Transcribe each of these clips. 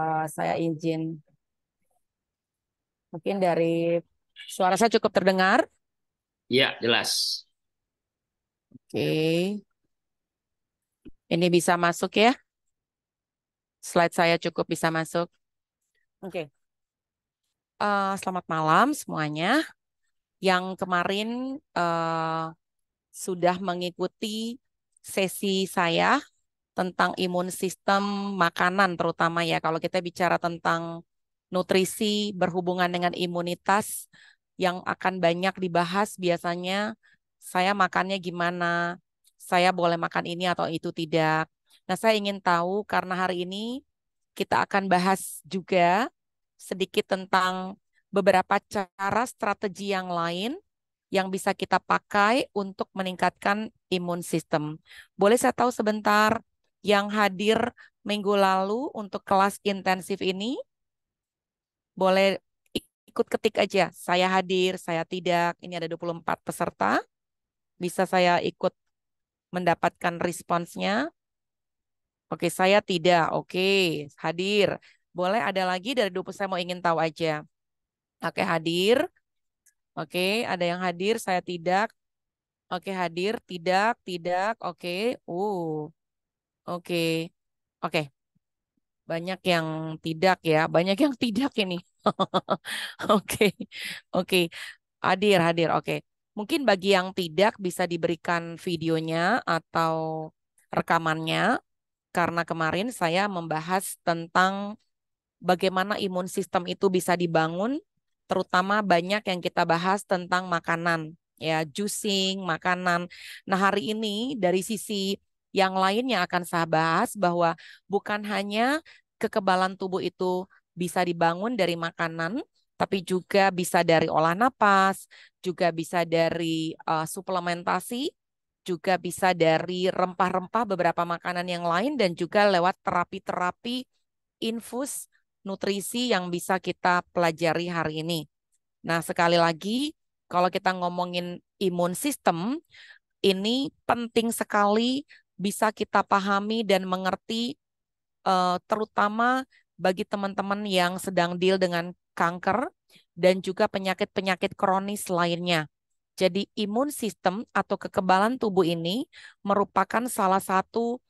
Eh, saya izin. Mungkin dari suara saya cukup terdengar? iya jelas. Oke. Ini bisa masuk ya? Slide saya cukup bisa masuk. Oke. Uh, selamat malam semuanya. Yang kemarin uh, sudah mengikuti sesi saya tentang imun sistem makanan terutama ya. Kalau kita bicara tentang nutrisi berhubungan dengan imunitas yang akan banyak dibahas biasanya saya makannya gimana, saya boleh makan ini atau itu tidak. Nah, saya ingin tahu karena hari ini kita akan bahas juga sedikit tentang beberapa cara strategi yang lain yang bisa kita pakai untuk meningkatkan imun sistem. Boleh saya tahu sebentar yang hadir minggu lalu untuk kelas intensif ini. Boleh ikut ketik aja, saya hadir, saya tidak. Ini ada 24 peserta. Bisa saya ikut mendapatkan responsnya? Oke, saya tidak. Oke, hadir. Boleh ada lagi dari 20 saya mau ingin tahu aja. Oke, hadir. Oke, ada yang hadir, saya tidak. Oke, hadir, tidak, tidak. Oke, uh. Oke. Oke. Banyak yang tidak ya, banyak yang tidak ini. Oke. Oke. Hadir, hadir. Oke. Mungkin bagi yang tidak bisa diberikan videonya atau rekamannya karena kemarin saya membahas tentang bagaimana imun sistem itu bisa dibangun terutama banyak yang kita bahas tentang makanan ya juicing makanan. Nah, hari ini dari sisi yang lain yang akan saya bahas bahwa bukan hanya kekebalan tubuh itu bisa dibangun dari makanan, tapi juga bisa dari olah napas, juga bisa dari uh, suplementasi, juga bisa dari rempah-rempah beberapa makanan yang lain dan juga lewat terapi-terapi infus nutrisi yang bisa kita pelajari hari ini. Nah, sekali lagi kalau kita ngomongin imun sistem ini penting sekali bisa kita pahami dan mengerti uh, terutama bagi teman-teman yang sedang deal dengan kanker dan juga penyakit-penyakit kronis lainnya. Jadi imun sistem atau kekebalan tubuh ini merupakan salah satu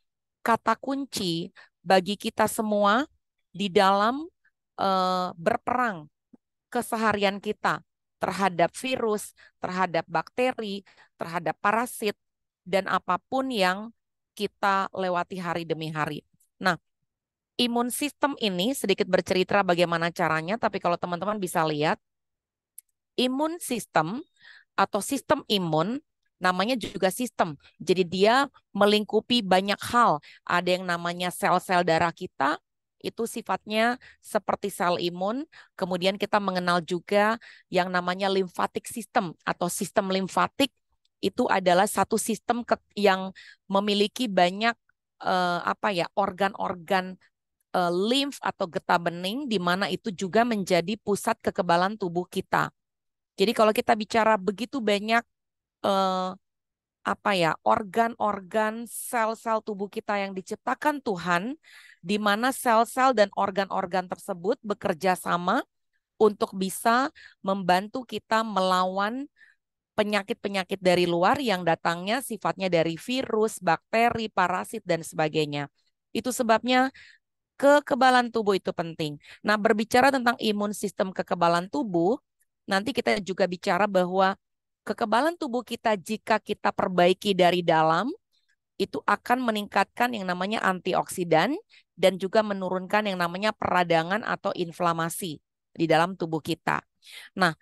kata kunci bagi kita semua di dalam uh, berperang keseharian kita terhadap virus, terhadap bakteri, terhadap parasit, dan apapun yang kita lewati hari demi hari. Nah, imun sistem ini sedikit bercerita bagaimana caranya, tapi kalau teman-teman bisa lihat, imun sistem atau sistem imun namanya juga sistem. Jadi dia melingkupi banyak hal. Ada yang namanya sel-sel darah kita, itu sifatnya seperti sel imun. Kemudian kita mengenal juga yang namanya limfatik sistem atau sistem limfatik itu adalah satu sistem ke, yang memiliki banyak uh, apa ya organ-organ uh, eh, limf atau getah bening di mana itu juga menjadi pusat kekebalan tubuh kita. Jadi kalau kita bicara begitu banyak uh, apa ya organ-organ sel-sel tubuh kita yang diciptakan Tuhan di mana sel-sel dan organ-organ tersebut bekerja sama untuk bisa membantu kita melawan penyakit-penyakit dari luar yang datangnya sifatnya dari virus, bakteri, parasit, dan sebagainya. Itu sebabnya kekebalan tubuh itu penting. Nah, berbicara tentang imun sistem kekebalan tubuh, nanti kita juga bicara bahwa kekebalan tubuh kita jika kita perbaiki dari dalam, itu akan meningkatkan yang namanya antioksidan dan juga menurunkan yang namanya peradangan atau inflamasi di dalam tubuh kita. Nah,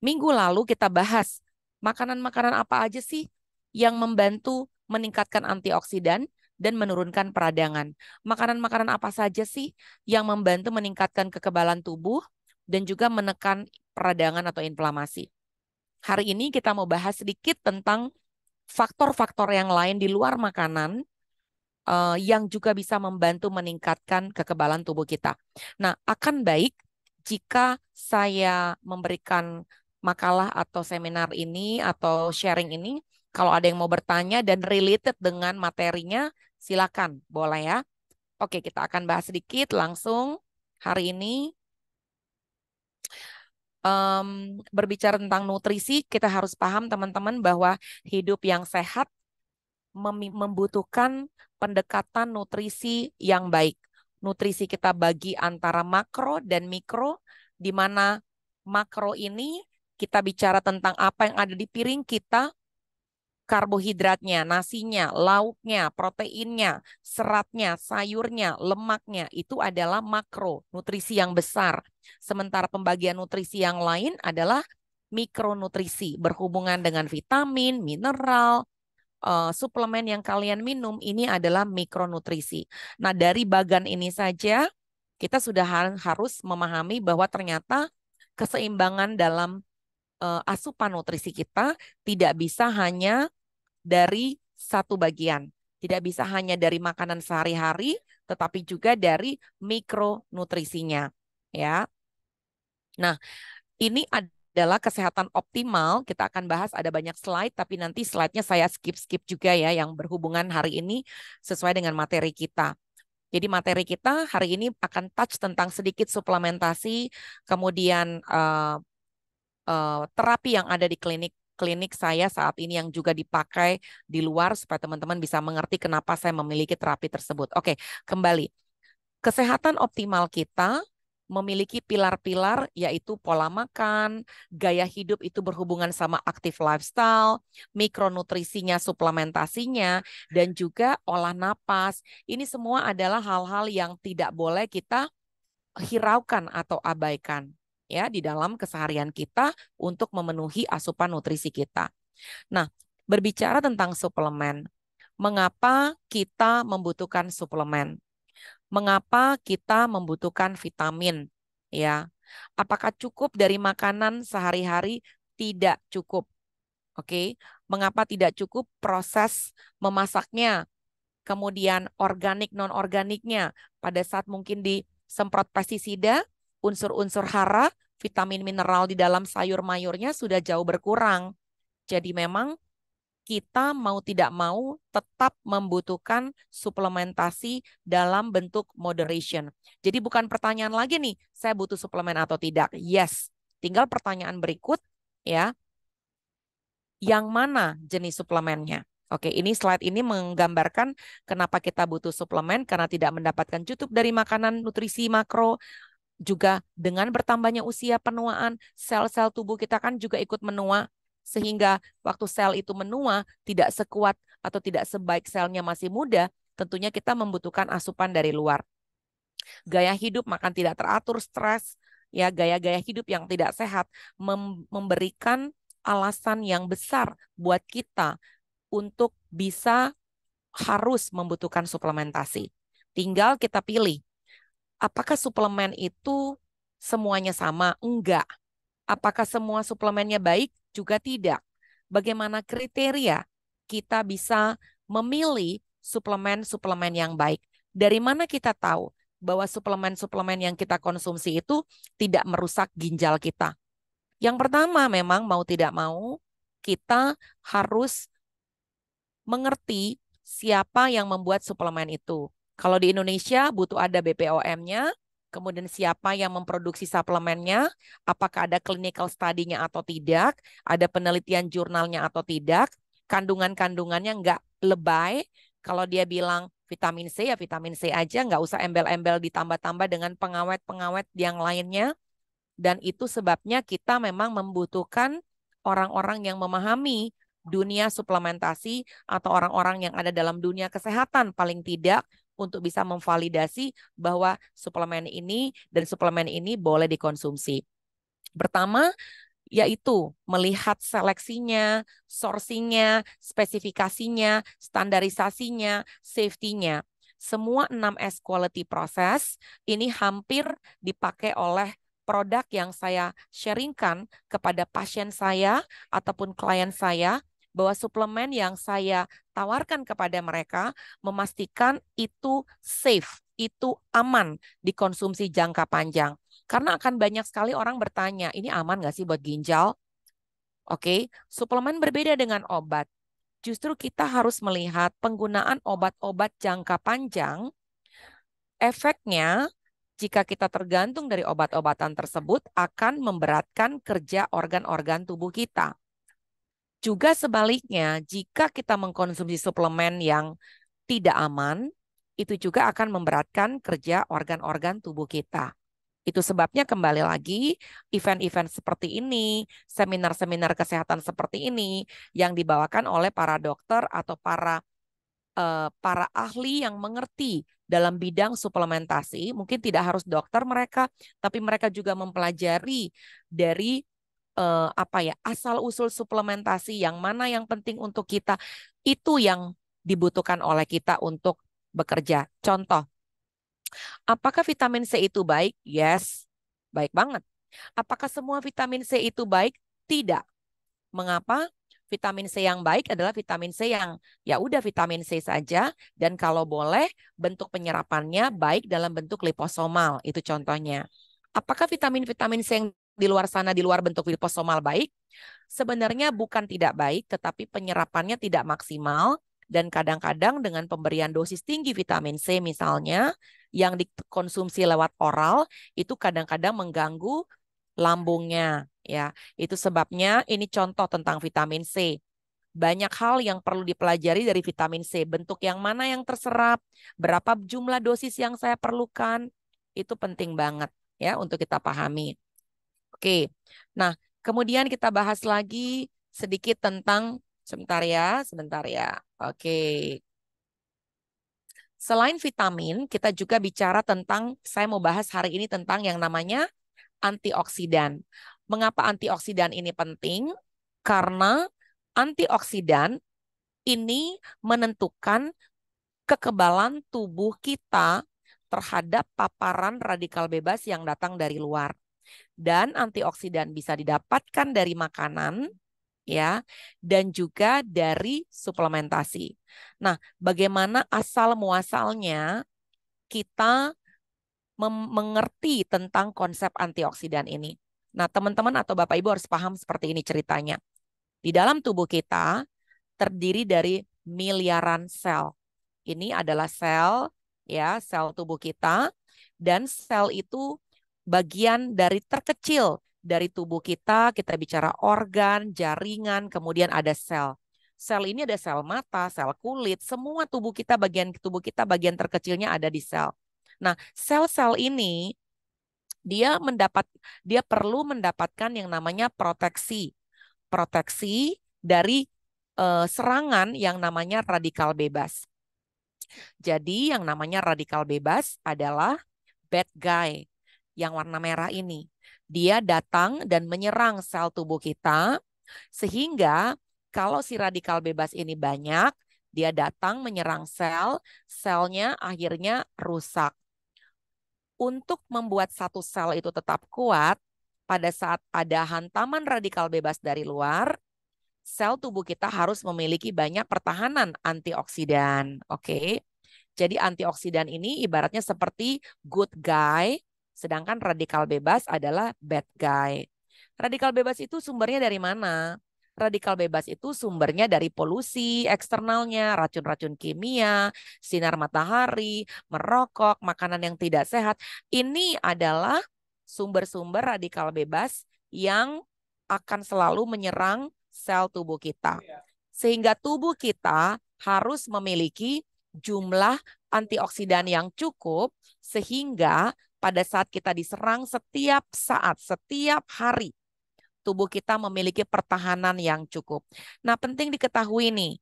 minggu lalu kita bahas makanan-makanan apa aja sih yang membantu meningkatkan antioksidan dan menurunkan peradangan. Makanan-makanan apa saja sih yang membantu meningkatkan kekebalan tubuh dan juga menekan peradangan atau inflamasi. Hari ini kita mau bahas sedikit tentang faktor-faktor yang lain di luar makanan uh, yang juga bisa membantu meningkatkan kekebalan tubuh kita. Nah, akan baik jika saya memberikan makalah atau seminar ini atau sharing ini. Kalau ada yang mau bertanya dan related dengan materinya, silakan, boleh ya. Oke, kita akan bahas sedikit langsung hari ini. Um, berbicara tentang nutrisi, kita harus paham teman-teman bahwa hidup yang sehat membutuhkan pendekatan nutrisi yang baik. Nutrisi kita bagi antara makro dan mikro, di mana makro ini kita bicara tentang apa yang ada di piring kita, karbohidratnya, nasinya, lauknya, proteinnya, seratnya, sayurnya, lemaknya, itu adalah makro, nutrisi yang besar. Sementara pembagian nutrisi yang lain adalah mikronutrisi, berhubungan dengan vitamin, mineral, uh, suplemen yang kalian minum, ini adalah mikronutrisi. Nah, dari bagan ini saja, kita sudah harus memahami bahwa ternyata keseimbangan dalam uh, asupan nutrisi kita tidak bisa hanya dari satu bagian, tidak bisa hanya dari makanan sehari-hari, tetapi juga dari mikronutrisinya, ya. Nah, ini adalah kesehatan optimal. Kita akan bahas ada banyak slide, tapi nanti slide-nya saya skip-skip juga ya yang berhubungan hari ini sesuai dengan materi kita. Jadi materi kita hari ini akan touch tentang sedikit suplementasi, kemudian uh, Eh, terapi yang ada di klinik klinik saya saat ini yang juga dipakai di luar supaya teman-teman bisa mengerti kenapa saya memiliki terapi tersebut. Oke, kembali. Kesehatan optimal kita memiliki pilar-pilar yaitu pola makan, gaya hidup itu berhubungan sama aktif lifestyle, mikronutrisinya, suplementasinya, dan juga olah napas. Ini semua adalah hal-hal yang tidak boleh kita hiraukan atau abaikan ya di dalam keseharian kita untuk memenuhi asupan nutrisi kita. Nah, berbicara tentang suplemen, mengapa kita membutuhkan suplemen? Mengapa kita membutuhkan vitamin? Ya, apakah cukup dari makanan sehari-hari? Tidak cukup. Oke, mengapa tidak cukup proses memasaknya? Kemudian organik non organiknya pada saat mungkin disemprot pestisida, unsur-unsur hara vitamin mineral di dalam sayur mayurnya sudah jauh berkurang. Jadi memang kita mau tidak mau tetap membutuhkan suplementasi dalam bentuk moderation. Jadi bukan pertanyaan lagi nih, saya butuh suplemen atau tidak. Yes. Tinggal pertanyaan berikut ya. Yang mana jenis suplemennya? Oke, ini slide ini menggambarkan kenapa kita butuh suplemen karena tidak mendapatkan cukup dari makanan nutrisi makro, juga dengan bertambahnya usia penuaan, sel-sel tubuh kita kan juga ikut menua sehingga waktu sel itu menua tidak sekuat atau tidak sebaik selnya masih muda, tentunya kita membutuhkan asupan dari luar. Gaya hidup makan tidak teratur, stres, ya gaya-gaya hidup yang tidak sehat mem memberikan alasan yang besar buat kita untuk bisa harus membutuhkan suplementasi. Tinggal kita pilih apakah suplemen itu semuanya sama? Enggak. Apakah semua suplemennya baik? Juga tidak. Bagaimana kriteria kita bisa memilih suplemen-suplemen yang baik? Dari mana kita tahu bahwa suplemen-suplemen yang kita konsumsi itu tidak merusak ginjal kita? Yang pertama memang mau tidak mau kita harus mengerti siapa yang membuat suplemen itu. Kalau di Indonesia butuh ada BPOM-nya, kemudian siapa yang memproduksi suplemennya, apakah ada clinical study-nya atau tidak, ada penelitian jurnalnya atau tidak, kandungan-kandungannya nggak lebay. Kalau dia bilang vitamin C ya vitamin C aja, nggak usah embel-embel ditambah-tambah dengan pengawet-pengawet yang lainnya. Dan itu sebabnya kita memang membutuhkan orang-orang yang memahami dunia suplementasi atau orang-orang yang ada dalam dunia kesehatan paling tidak untuk bisa memvalidasi bahwa suplemen ini dan suplemen ini boleh dikonsumsi. Pertama, yaitu melihat seleksinya, sourcingnya, spesifikasinya, standarisasinya, safety-nya. Semua 6S quality process ini hampir dipakai oleh produk yang saya sharingkan kepada pasien saya ataupun klien saya bahwa suplemen yang saya tawarkan kepada mereka memastikan itu safe, itu aman dikonsumsi jangka panjang. Karena akan banyak sekali orang bertanya, ini aman nggak sih buat ginjal? Oke, okay. suplemen berbeda dengan obat. Justru kita harus melihat penggunaan obat-obat jangka panjang, efeknya jika kita tergantung dari obat-obatan tersebut akan memberatkan kerja organ-organ tubuh kita. Juga sebaliknya, jika kita mengkonsumsi suplemen yang tidak aman, itu juga akan memberatkan kerja organ-organ tubuh kita. Itu sebabnya kembali lagi event-event seperti ini, seminar-seminar kesehatan seperti ini yang dibawakan oleh para dokter atau para eh, para ahli yang mengerti dalam bidang suplementasi, mungkin tidak harus dokter mereka, tapi mereka juga mempelajari dari eh, apa ya asal usul suplementasi yang mana yang penting untuk kita itu yang dibutuhkan oleh kita untuk bekerja. Contoh, apakah vitamin C itu baik? Yes, baik banget. Apakah semua vitamin C itu baik? Tidak. Mengapa? Vitamin C yang baik adalah vitamin C yang ya udah vitamin C saja dan kalau boleh bentuk penyerapannya baik dalam bentuk liposomal itu contohnya. Apakah vitamin-vitamin C yang di luar sana di luar bentuk liposomal baik, sebenarnya bukan tidak baik tetapi penyerapannya tidak maksimal dan kadang-kadang dengan pemberian dosis tinggi vitamin C misalnya yang dikonsumsi lewat oral itu kadang-kadang mengganggu lambungnya ya. Itu sebabnya ini contoh tentang vitamin C. Banyak hal yang perlu dipelajari dari vitamin C, bentuk yang mana yang terserap, berapa jumlah dosis yang saya perlukan, itu penting banget ya untuk kita pahami. Oke. Nah, kemudian kita bahas lagi sedikit tentang sebentar ya, sebentar ya. Oke. Selain vitamin, kita juga bicara tentang saya mau bahas hari ini tentang yang namanya antioksidan. Mengapa antioksidan ini penting? Karena antioksidan ini menentukan kekebalan tubuh kita terhadap paparan radikal bebas yang datang dari luar dan antioksidan bisa didapatkan dari makanan ya dan juga dari suplementasi. Nah, bagaimana asal muasalnya kita mengerti tentang konsep antioksidan ini. Nah, teman-teman atau Bapak Ibu harus paham seperti ini ceritanya. Di dalam tubuh kita terdiri dari miliaran sel. Ini adalah sel ya, sel tubuh kita dan sel itu bagian dari terkecil dari tubuh kita, kita bicara organ, jaringan, kemudian ada sel. Sel ini ada sel mata, sel kulit, semua tubuh kita bagian tubuh kita bagian terkecilnya ada di sel. Nah, sel-sel ini dia mendapat dia perlu mendapatkan yang namanya proteksi. Proteksi dari uh, serangan yang namanya radikal bebas. Jadi yang namanya radikal bebas adalah bad guy yang warna merah ini. Dia datang dan menyerang sel tubuh kita sehingga kalau si radikal bebas ini banyak, dia datang menyerang sel, selnya akhirnya rusak. Untuk membuat satu sel itu tetap kuat, pada saat ada hantaman radikal bebas dari luar, sel tubuh kita harus memiliki banyak pertahanan antioksidan. Oke. Okay? Jadi antioksidan ini ibaratnya seperti good guy Sedangkan radikal bebas adalah bad guy. Radikal bebas itu sumbernya dari mana? Radikal bebas itu sumbernya dari polusi eksternalnya, racun-racun kimia, sinar matahari, merokok, makanan yang tidak sehat. Ini adalah sumber-sumber radikal bebas yang akan selalu menyerang sel tubuh kita. Iya. Sehingga tubuh kita harus memiliki jumlah antioksidan yang cukup sehingga pada saat kita diserang setiap saat, setiap hari. Tubuh kita memiliki pertahanan yang cukup. Nah, penting diketahui nih,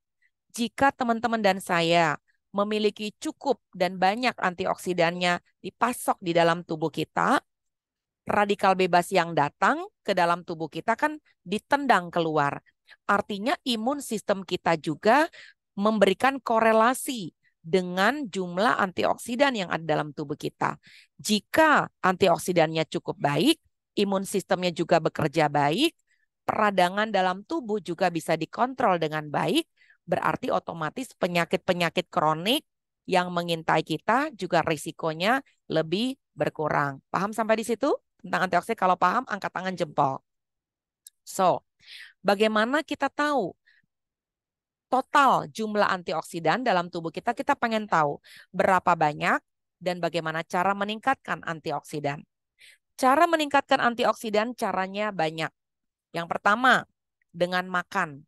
jika teman-teman dan saya memiliki cukup dan banyak antioksidannya dipasok di dalam tubuh kita, radikal bebas yang datang ke dalam tubuh kita kan ditendang keluar. Artinya imun sistem kita juga memberikan korelasi dengan jumlah antioksidan yang ada dalam tubuh kita. Jika antioksidannya cukup baik, imun sistemnya juga bekerja baik, peradangan dalam tubuh juga bisa dikontrol dengan baik, berarti otomatis penyakit-penyakit kronik yang mengintai kita juga risikonya lebih berkurang. Paham sampai di situ? Tentang antioksidan kalau paham angkat tangan jempol. So, bagaimana kita tahu total jumlah antioksidan dalam tubuh kita, kita pengen tahu berapa banyak dan bagaimana cara meningkatkan antioksidan. Cara meningkatkan antioksidan caranya banyak. Yang pertama, dengan makan.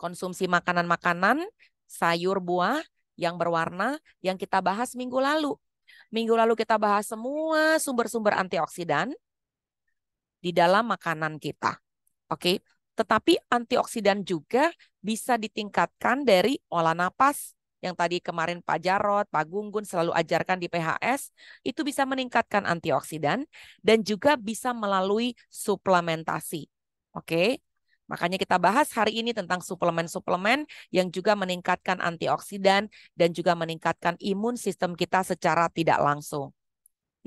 Konsumsi makanan-makanan, sayur buah yang berwarna yang kita bahas minggu lalu. Minggu lalu kita bahas semua sumber-sumber antioksidan di dalam makanan kita. Oke, tetapi antioksidan juga bisa ditingkatkan dari olah napas yang tadi kemarin Pak Jarot, Pak Gunggun selalu ajarkan di PHS, itu bisa meningkatkan antioksidan dan juga bisa melalui suplementasi. Oke, makanya kita bahas hari ini tentang suplemen-suplemen yang juga meningkatkan antioksidan dan juga meningkatkan imun sistem kita secara tidak langsung.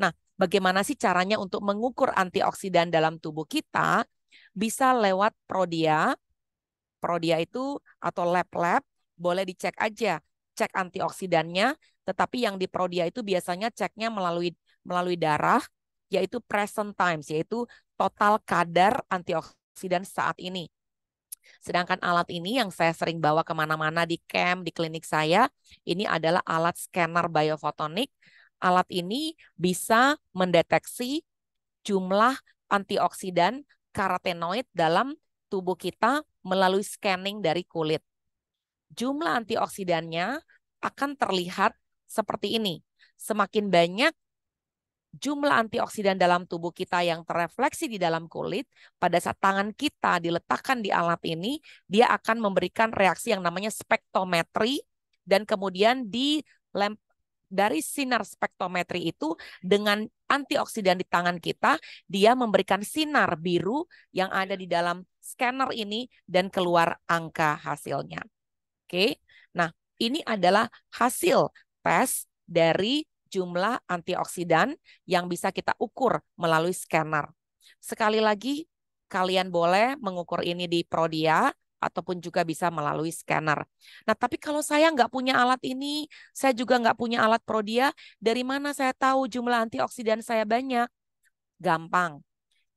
Nah, bagaimana sih caranya untuk mengukur antioksidan dalam tubuh kita? bisa lewat Prodia. Prodia itu atau lab-lab boleh dicek aja, cek antioksidannya, tetapi yang di Prodia itu biasanya ceknya melalui melalui darah yaitu present times yaitu total kadar antioksidan saat ini. Sedangkan alat ini yang saya sering bawa kemana-mana di camp, di klinik saya, ini adalah alat scanner biofotonik. Alat ini bisa mendeteksi jumlah antioksidan karotenoid dalam tubuh kita melalui scanning dari kulit. Jumlah antioksidannya akan terlihat seperti ini. Semakin banyak jumlah antioksidan dalam tubuh kita yang terefleksi di dalam kulit, pada saat tangan kita diletakkan di alat ini, dia akan memberikan reaksi yang namanya spektrometri dan kemudian di dari sinar spektrometri itu dengan antioksidan di tangan kita, dia memberikan sinar biru yang ada di dalam scanner ini dan keluar angka hasilnya. Oke. Nah, ini adalah hasil tes dari jumlah antioksidan yang bisa kita ukur melalui scanner. Sekali lagi, kalian boleh mengukur ini di Prodia ataupun juga bisa melalui scanner. Nah, tapi kalau saya nggak punya alat ini, saya juga nggak punya alat Prodia, dari mana saya tahu jumlah antioksidan saya banyak? Gampang.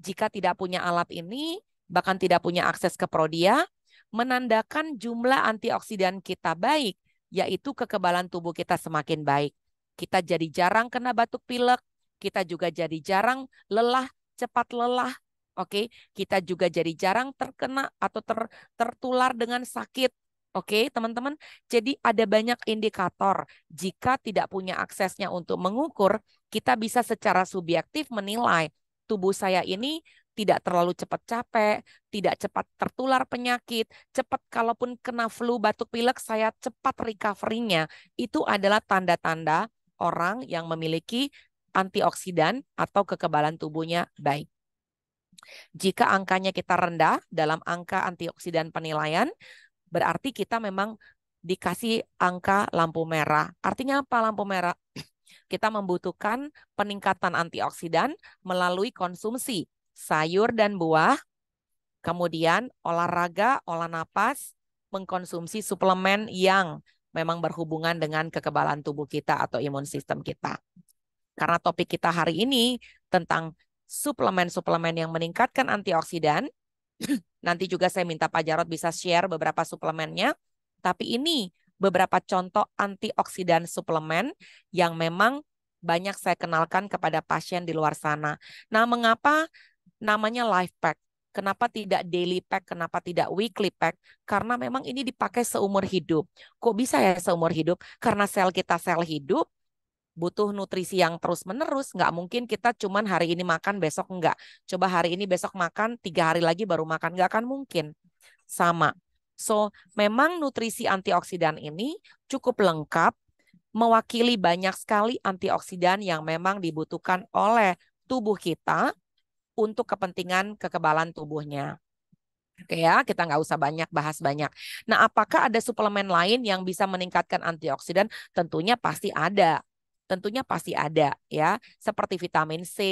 Jika tidak punya alat ini, bahkan tidak punya akses ke Prodia, menandakan jumlah antioksidan kita baik, yaitu kekebalan tubuh kita semakin baik. Kita jadi jarang kena batuk pilek, kita juga jadi jarang lelah, cepat lelah, Oke, okay? kita juga jadi jarang terkena atau ter, tertular dengan sakit. Oke, okay, teman-teman. Jadi ada banyak indikator. Jika tidak punya aksesnya untuk mengukur, kita bisa secara subjektif menilai tubuh saya ini tidak terlalu cepat capek, tidak cepat tertular penyakit, cepat kalaupun kena flu, batuk pilek, saya cepat recovery-nya. Itu adalah tanda-tanda orang yang memiliki antioksidan atau kekebalan tubuhnya baik. Jika angkanya kita rendah dalam angka antioksidan penilaian, berarti kita memang dikasih angka lampu merah. Artinya apa lampu merah? Kita membutuhkan peningkatan antioksidan melalui konsumsi sayur dan buah, kemudian olahraga, olah napas, mengkonsumsi suplemen yang memang berhubungan dengan kekebalan tubuh kita atau imun sistem kita. Karena topik kita hari ini tentang suplemen-suplemen yang meningkatkan antioksidan. Nanti juga saya minta Pak Jarot bisa share beberapa suplemennya. Tapi ini beberapa contoh antioksidan suplemen yang memang banyak saya kenalkan kepada pasien di luar sana. Nah, mengapa namanya life pack? Kenapa tidak daily pack? Kenapa tidak weekly pack? Karena memang ini dipakai seumur hidup. Kok bisa ya seumur hidup? Karena sel kita sel hidup, butuh nutrisi yang terus menerus. Nggak mungkin kita cuman hari ini makan besok nggak. Coba hari ini besok makan tiga hari lagi baru makan nggak akan mungkin. Sama. So memang nutrisi antioksidan ini cukup lengkap mewakili banyak sekali antioksidan yang memang dibutuhkan oleh tubuh kita untuk kepentingan kekebalan tubuhnya. Oke ya, kita nggak usah banyak bahas banyak. Nah, apakah ada suplemen lain yang bisa meningkatkan antioksidan? Tentunya pasti ada tentunya pasti ada ya. Seperti vitamin C,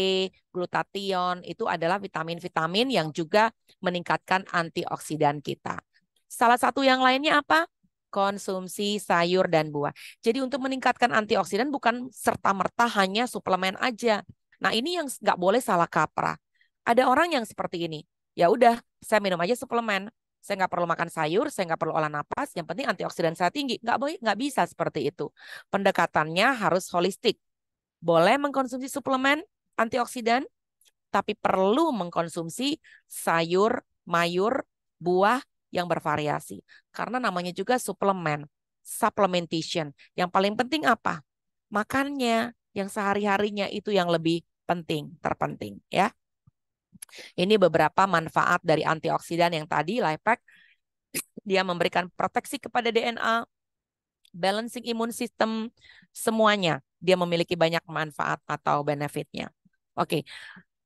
glutathione itu adalah vitamin-vitamin yang juga meningkatkan antioksidan kita. Salah satu yang lainnya apa? konsumsi sayur dan buah. Jadi untuk meningkatkan antioksidan bukan serta-merta hanya suplemen aja. Nah ini yang nggak boleh salah kaprah. Ada orang yang seperti ini. Ya udah, saya minum aja suplemen saya nggak perlu makan sayur, saya nggak perlu olah napas, yang penting antioksidan saya tinggi. Nggak boleh, nggak bisa seperti itu. Pendekatannya harus holistik. Boleh mengkonsumsi suplemen antioksidan, tapi perlu mengkonsumsi sayur, mayur, buah yang bervariasi. Karena namanya juga suplemen, supplementation. Yang paling penting apa? Makannya, yang sehari-harinya itu yang lebih penting, terpenting ya. Ini beberapa manfaat dari antioksidan yang tadi, Lifepack. Dia memberikan proteksi kepada DNA, balancing imun sistem, semuanya. Dia memiliki banyak manfaat atau benefitnya. Oke,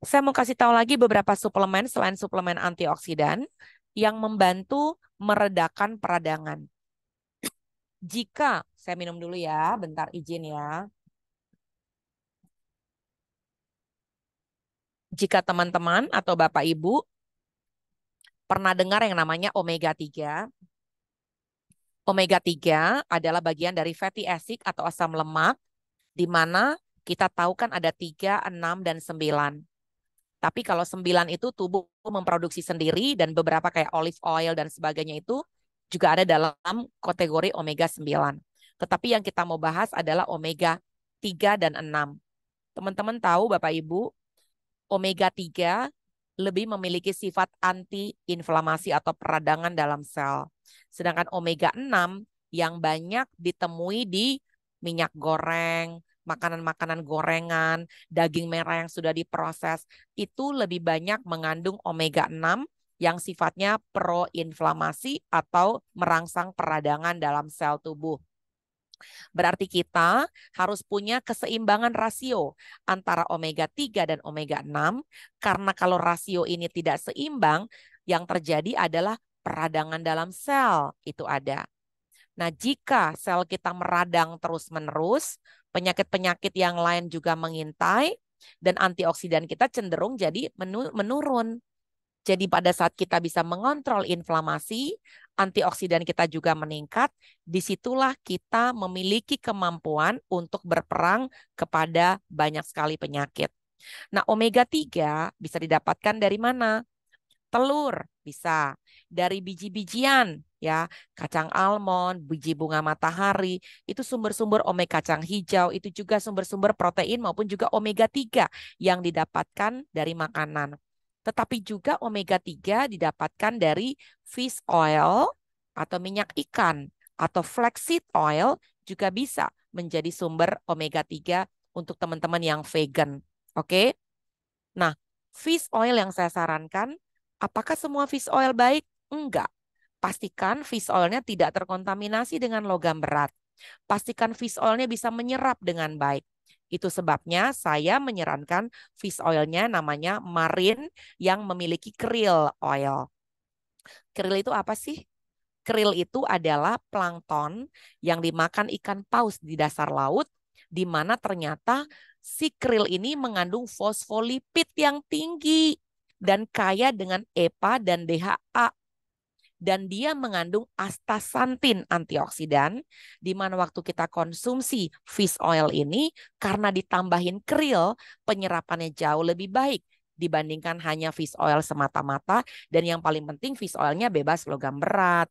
saya mau kasih tahu lagi beberapa suplemen selain suplemen antioksidan yang membantu meredakan peradangan. Jika saya minum dulu ya, bentar izin ya. jika teman-teman atau Bapak Ibu pernah dengar yang namanya omega 3. Omega 3 adalah bagian dari fatty acid atau asam lemak di mana kita tahu kan ada 3, 6 dan 9. Tapi kalau 9 itu tubuh memproduksi sendiri dan beberapa kayak olive oil dan sebagainya itu juga ada dalam kategori omega 9. Tetapi yang kita mau bahas adalah omega 3 dan 6. Teman-teman tahu Bapak Ibu, omega 3 lebih memiliki sifat antiinflamasi atau peradangan dalam sel. Sedangkan omega 6 yang banyak ditemui di minyak goreng, makanan-makanan gorengan, daging merah yang sudah diproses, itu lebih banyak mengandung omega 6 yang sifatnya proinflamasi atau merangsang peradangan dalam sel tubuh. Berarti kita harus punya keseimbangan rasio antara omega 3 dan omega 6 karena kalau rasio ini tidak seimbang yang terjadi adalah peradangan dalam sel itu ada. Nah, jika sel kita meradang terus-menerus, penyakit-penyakit yang lain juga mengintai dan antioksidan kita cenderung jadi menurun. Jadi pada saat kita bisa mengontrol inflamasi, antioksidan kita juga meningkat, disitulah kita memiliki kemampuan untuk berperang kepada banyak sekali penyakit. Nah, omega 3 bisa didapatkan dari mana? Telur bisa, dari biji-bijian ya, kacang almond, biji bunga matahari, itu sumber-sumber omega kacang hijau, itu juga sumber-sumber protein maupun juga omega 3 yang didapatkan dari makanan. Tetapi juga omega 3 didapatkan dari fish oil atau minyak ikan atau flaxseed oil juga bisa menjadi sumber omega 3 untuk teman-teman yang vegan. Oke. Okay? Nah, fish oil yang saya sarankan, apakah semua fish oil baik? Enggak. Pastikan fish oilnya tidak terkontaminasi dengan logam berat. Pastikan fish oilnya bisa menyerap dengan baik. Itu sebabnya saya menyarankan fish oilnya namanya marin yang memiliki krill oil. Krill itu apa sih? Krill itu adalah plankton yang dimakan ikan paus di dasar laut, di mana ternyata si krill ini mengandung fosfolipid yang tinggi dan kaya dengan EPA dan DHA dan dia mengandung astaxanthin antioksidan di mana waktu kita konsumsi fish oil ini karena ditambahin krill penyerapannya jauh lebih baik dibandingkan hanya fish oil semata-mata dan yang paling penting fish oilnya bebas logam berat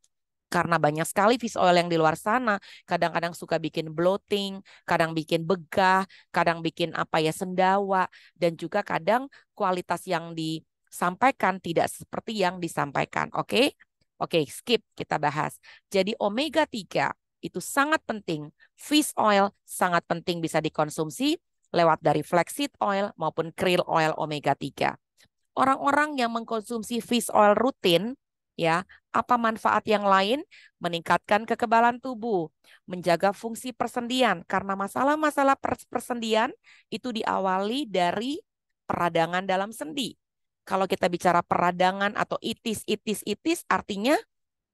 karena banyak sekali fish oil yang di luar sana kadang-kadang suka bikin bloating, kadang bikin begah, kadang bikin apa ya sendawa dan juga kadang kualitas yang disampaikan tidak seperti yang disampaikan, oke? Okay? Oke, skip kita bahas. Jadi omega 3 itu sangat penting. Fish oil sangat penting bisa dikonsumsi lewat dari flaxseed oil maupun krill oil omega 3. Orang-orang yang mengkonsumsi fish oil rutin ya, apa manfaat yang lain? Meningkatkan kekebalan tubuh, menjaga fungsi persendian karena masalah-masalah persendian itu diawali dari peradangan dalam sendi kalau kita bicara peradangan atau itis, itis, itis, artinya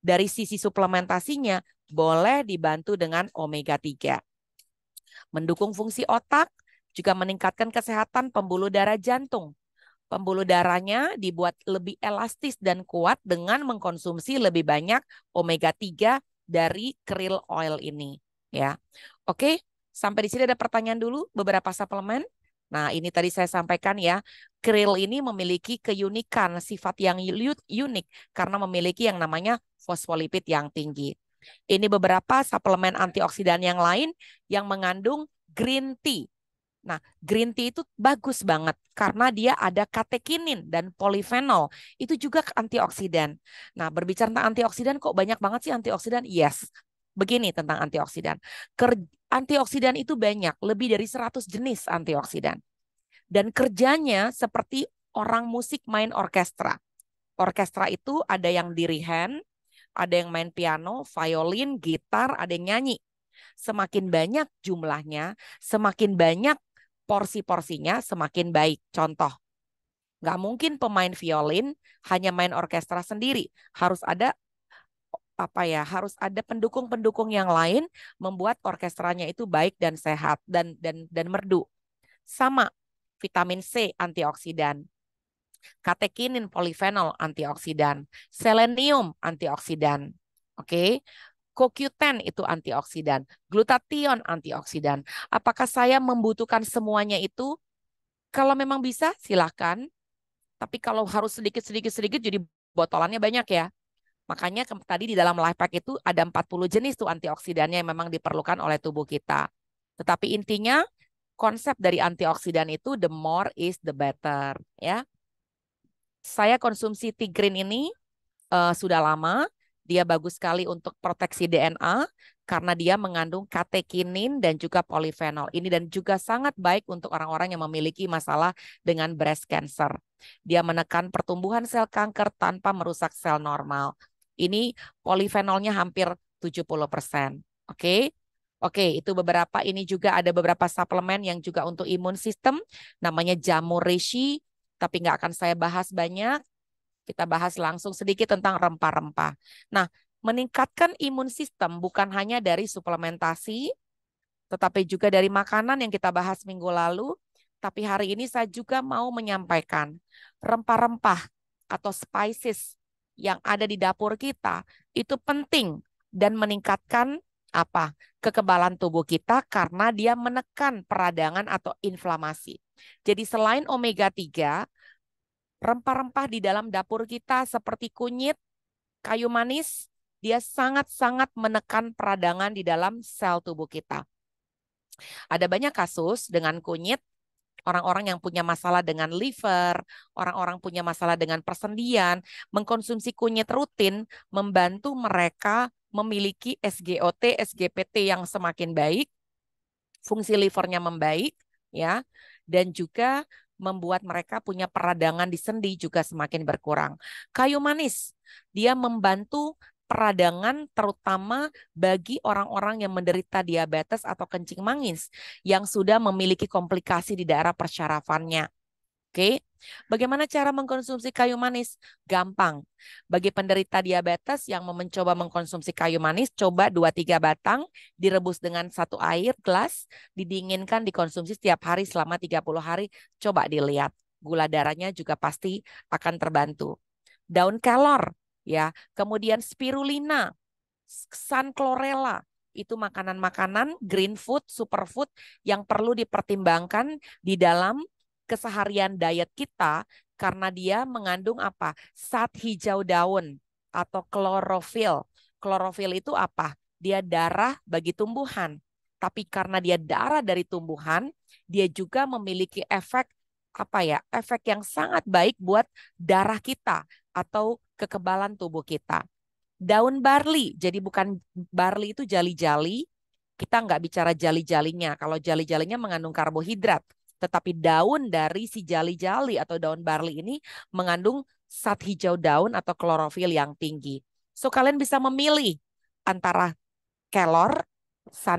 dari sisi suplementasinya boleh dibantu dengan omega 3. Mendukung fungsi otak, juga meningkatkan kesehatan pembuluh darah jantung. Pembuluh darahnya dibuat lebih elastis dan kuat dengan mengkonsumsi lebih banyak omega 3 dari krill oil ini, ya. Oke, sampai di sini ada pertanyaan dulu beberapa suplemen. Nah, ini tadi saya sampaikan ya, krill ini memiliki keunikan, sifat yang unik karena memiliki yang namanya fosfolipid yang tinggi. Ini beberapa suplemen antioksidan yang lain yang mengandung green tea. Nah, green tea itu bagus banget karena dia ada katekinin dan polifenol. Itu juga antioksidan. Nah, berbicara tentang antioksidan kok banyak banget sih antioksidan? Yes, begini tentang antioksidan. antioksidan itu banyak, lebih dari 100 jenis antioksidan. Dan kerjanya seperti orang musik main orkestra. Orkestra itu ada yang dirihan, ada yang main piano, violin, gitar, ada yang nyanyi. Semakin banyak jumlahnya, semakin banyak porsi-porsinya, semakin baik. Contoh, nggak mungkin pemain violin hanya main orkestra sendiri. Harus ada apa ya harus ada pendukung-pendukung yang lain membuat orkestranya itu baik dan sehat dan dan dan merdu. Sama vitamin C antioksidan, katekinin polifenol antioksidan, selenium antioksidan. Oke. Okay? CoQ10 itu antioksidan, glutathione antioksidan. Apakah saya membutuhkan semuanya itu? Kalau memang bisa, silahkan. Tapi kalau harus sedikit-sedikit-sedikit, jadi botolannya banyak ya. Makanya ke, tadi di dalam life pack itu ada 40 jenis tuh antioksidannya yang memang diperlukan oleh tubuh kita. Tetapi intinya konsep dari antioksidan itu the more is the better ya. Saya konsumsi tea green ini uh, sudah lama. Dia bagus sekali untuk proteksi DNA karena dia mengandung katekinin dan juga polifenol. Ini dan juga sangat baik untuk orang-orang yang memiliki masalah dengan breast cancer. Dia menekan pertumbuhan sel kanker tanpa merusak sel normal. Ini polifenolnya hampir 70%. Oke. Oke, itu beberapa. Ini juga ada beberapa suplemen yang juga untuk imun sistem. Namanya jamur reishi, tapi nggak akan saya bahas banyak. Kita bahas langsung sedikit tentang rempah-rempah. Nah, meningkatkan imun sistem bukan hanya dari suplementasi, tetapi juga dari makanan yang kita bahas minggu lalu. Tapi hari ini saya juga mau menyampaikan rempah-rempah atau spices yang ada di dapur kita itu penting dan meningkatkan apa? kekebalan tubuh kita karena dia menekan peradangan atau inflamasi. Jadi selain omega 3, rempah-rempah di dalam dapur kita seperti kunyit, kayu manis, dia sangat-sangat menekan peradangan di dalam sel tubuh kita. Ada banyak kasus dengan kunyit orang-orang yang punya masalah dengan liver, orang-orang punya masalah dengan persendian, mengkonsumsi kunyit rutin membantu mereka memiliki SGOT, SGPT yang semakin baik, fungsi livernya membaik, ya, dan juga membuat mereka punya peradangan di sendi juga semakin berkurang. Kayu manis, dia membantu peradangan terutama bagi orang-orang yang menderita diabetes atau kencing manis yang sudah memiliki komplikasi di daerah persyarafannya. Oke, bagaimana cara mengkonsumsi kayu manis? Gampang. Bagi penderita diabetes yang mencoba mengkonsumsi kayu manis, coba 2-3 batang, direbus dengan satu air gelas, didinginkan, dikonsumsi setiap hari selama 30 hari, coba dilihat. Gula darahnya juga pasti akan terbantu. Daun kelor, ya. Kemudian spirulina, chlorella itu makanan-makanan green food, superfood yang perlu dipertimbangkan di dalam keseharian diet kita karena dia mengandung apa? Sat hijau daun atau klorofil. Klorofil itu apa? Dia darah bagi tumbuhan. Tapi karena dia darah dari tumbuhan, dia juga memiliki efek apa ya? Efek yang sangat baik buat darah kita atau kekebalan tubuh kita. Daun barley, jadi bukan barley itu jali-jali, kita nggak bicara jali-jalinya. Kalau jali-jalinya mengandung karbohidrat, tetapi daun dari si jali-jali atau daun barley ini mengandung sat hijau daun atau klorofil yang tinggi. So kalian bisa memilih antara kelor,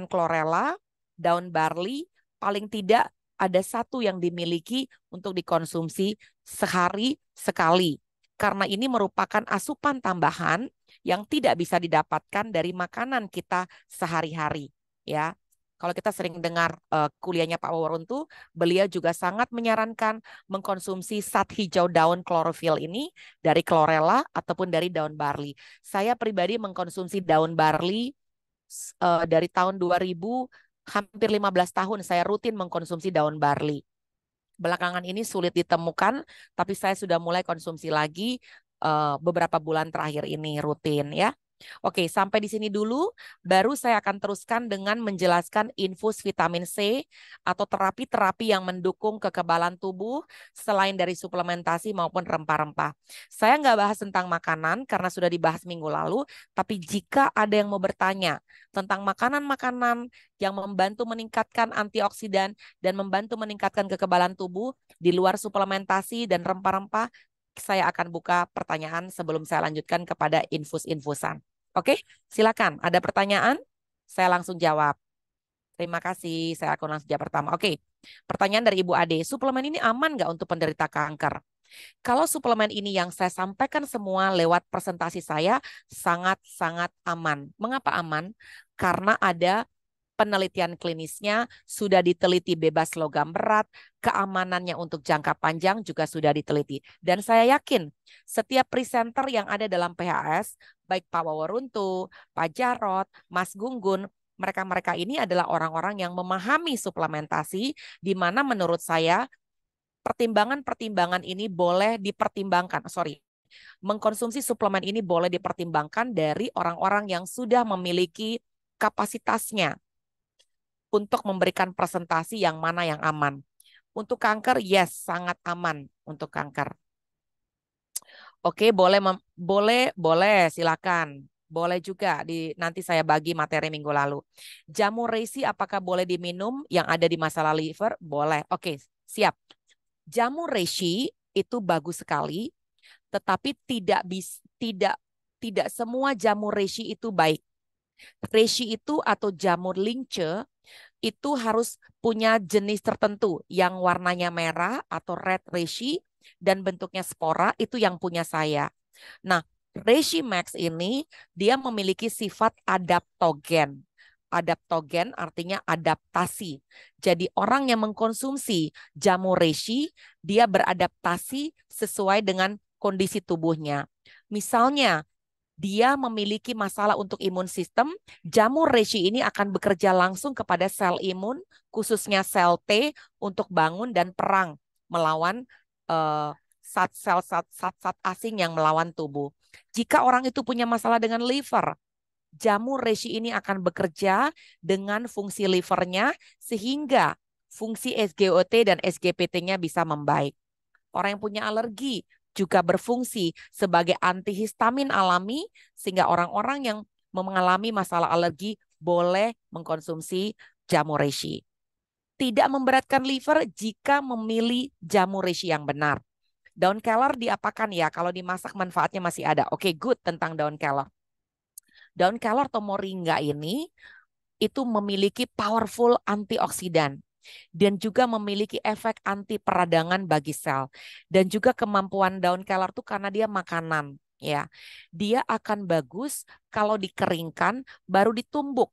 chlorella, daun barley, paling tidak ada satu yang dimiliki untuk dikonsumsi sehari sekali karena ini merupakan asupan tambahan yang tidak bisa didapatkan dari makanan kita sehari-hari ya. Kalau kita sering dengar uh, kuliahnya Pak Waruntu, beliau juga sangat menyarankan mengkonsumsi sat hijau daun klorofil ini dari klorella ataupun dari daun barley. Saya pribadi mengkonsumsi daun barley uh, dari tahun 2000 hampir 15 tahun saya rutin mengkonsumsi daun barley belakangan ini sulit ditemukan, tapi saya sudah mulai konsumsi lagi uh, beberapa bulan terakhir ini rutin ya. Oke, sampai di sini dulu. Baru saya akan teruskan dengan menjelaskan infus vitamin C atau terapi-terapi yang mendukung kekebalan tubuh selain dari suplementasi maupun rempah-rempah. Saya nggak bahas tentang makanan karena sudah dibahas minggu lalu, tapi jika ada yang mau bertanya tentang makanan-makanan yang membantu meningkatkan antioksidan dan membantu meningkatkan kekebalan tubuh di luar suplementasi dan rempah-rempah, saya akan buka pertanyaan sebelum saya lanjutkan kepada infus-infusan. Oke, silakan. Ada pertanyaan? Saya langsung jawab. Terima kasih. Saya akan langsung jawab pertama. Oke, pertanyaan dari Ibu Ade. Suplemen ini aman nggak untuk penderita kanker? Kalau suplemen ini yang saya sampaikan semua lewat presentasi saya sangat-sangat aman. Mengapa aman? Karena ada penelitian klinisnya sudah diteliti bebas logam berat, keamanannya untuk jangka panjang juga sudah diteliti. Dan saya yakin setiap presenter yang ada dalam PHS, baik Pak Waworuntu, Pak Jarot, Mas Gunggun, mereka-mereka ini adalah orang-orang yang memahami suplementasi, di mana menurut saya pertimbangan-pertimbangan ini boleh dipertimbangkan. Sorry, mengkonsumsi suplemen ini boleh dipertimbangkan dari orang-orang yang sudah memiliki kapasitasnya untuk memberikan presentasi yang mana yang aman. Untuk kanker, yes, sangat aman untuk kanker. Oke, boleh boleh boleh silakan. Boleh juga di nanti saya bagi materi minggu lalu. Jamu reisi apakah boleh diminum yang ada di masalah liver? Boleh. Oke, siap. Jamu reishi itu bagus sekali, tetapi tidak bis, tidak tidak semua jamur reishi itu baik. Reishi itu atau jamur lince itu harus punya jenis tertentu yang warnanya merah atau red reishi dan bentuknya spora itu yang punya saya. Nah, reishi max ini dia memiliki sifat adaptogen. Adaptogen artinya adaptasi. Jadi orang yang mengkonsumsi jamu reishi, dia beradaptasi sesuai dengan kondisi tubuhnya. Misalnya, dia memiliki masalah untuk imun sistem, jamur reishi ini akan bekerja langsung kepada sel imun, khususnya sel T, untuk bangun dan perang melawan uh, sat sel sat, sat sat asing yang melawan tubuh. Jika orang itu punya masalah dengan liver, jamur reishi ini akan bekerja dengan fungsi livernya sehingga fungsi SGOT dan SGPT-nya bisa membaik. Orang yang punya alergi, juga berfungsi sebagai antihistamin alami sehingga orang-orang yang mengalami masalah alergi boleh mengkonsumsi jamu reishi. Tidak memberatkan liver jika memilih jamu reishi yang benar. Daun kelor diapakan ya? Kalau dimasak manfaatnya masih ada. Oke, okay, good tentang daun kelor. Daun kelor atau moringa ini itu memiliki powerful antioksidan dan juga memiliki efek anti peradangan bagi sel dan juga kemampuan daun kelor itu karena dia makanan ya dia akan bagus kalau dikeringkan baru ditumbuk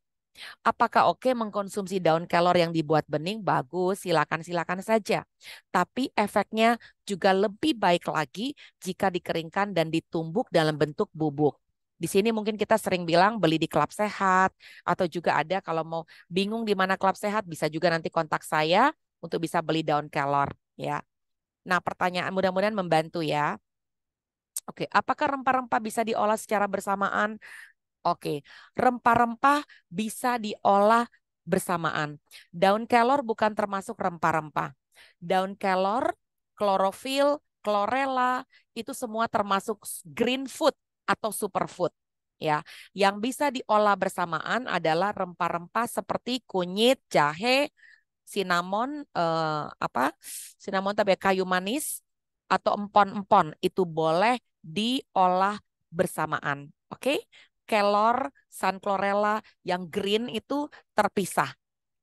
Apakah oke mengkonsumsi daun kelor yang dibuat bening? Bagus, silakan-silakan saja. Tapi efeknya juga lebih baik lagi jika dikeringkan dan ditumbuk dalam bentuk bubuk. Di sini mungkin kita sering bilang beli di klub sehat atau juga ada kalau mau bingung di mana klub sehat bisa juga nanti kontak saya untuk bisa beli daun kelor ya. Nah, pertanyaan mudah-mudahan membantu ya. Oke, apakah rempah-rempah bisa diolah secara bersamaan? Oke, rempah-rempah bisa diolah bersamaan. Daun kelor bukan termasuk rempah-rempah. Daun kelor, klorofil, klorela itu semua termasuk green food atau superfood ya. Yang bisa diolah bersamaan adalah rempah-rempah seperti kunyit, jahe, sinamon eh, apa? Sinamon tapi kayu manis atau empon-empon itu boleh diolah bersamaan. Oke? Okay? Kelor, chlorella yang green itu terpisah.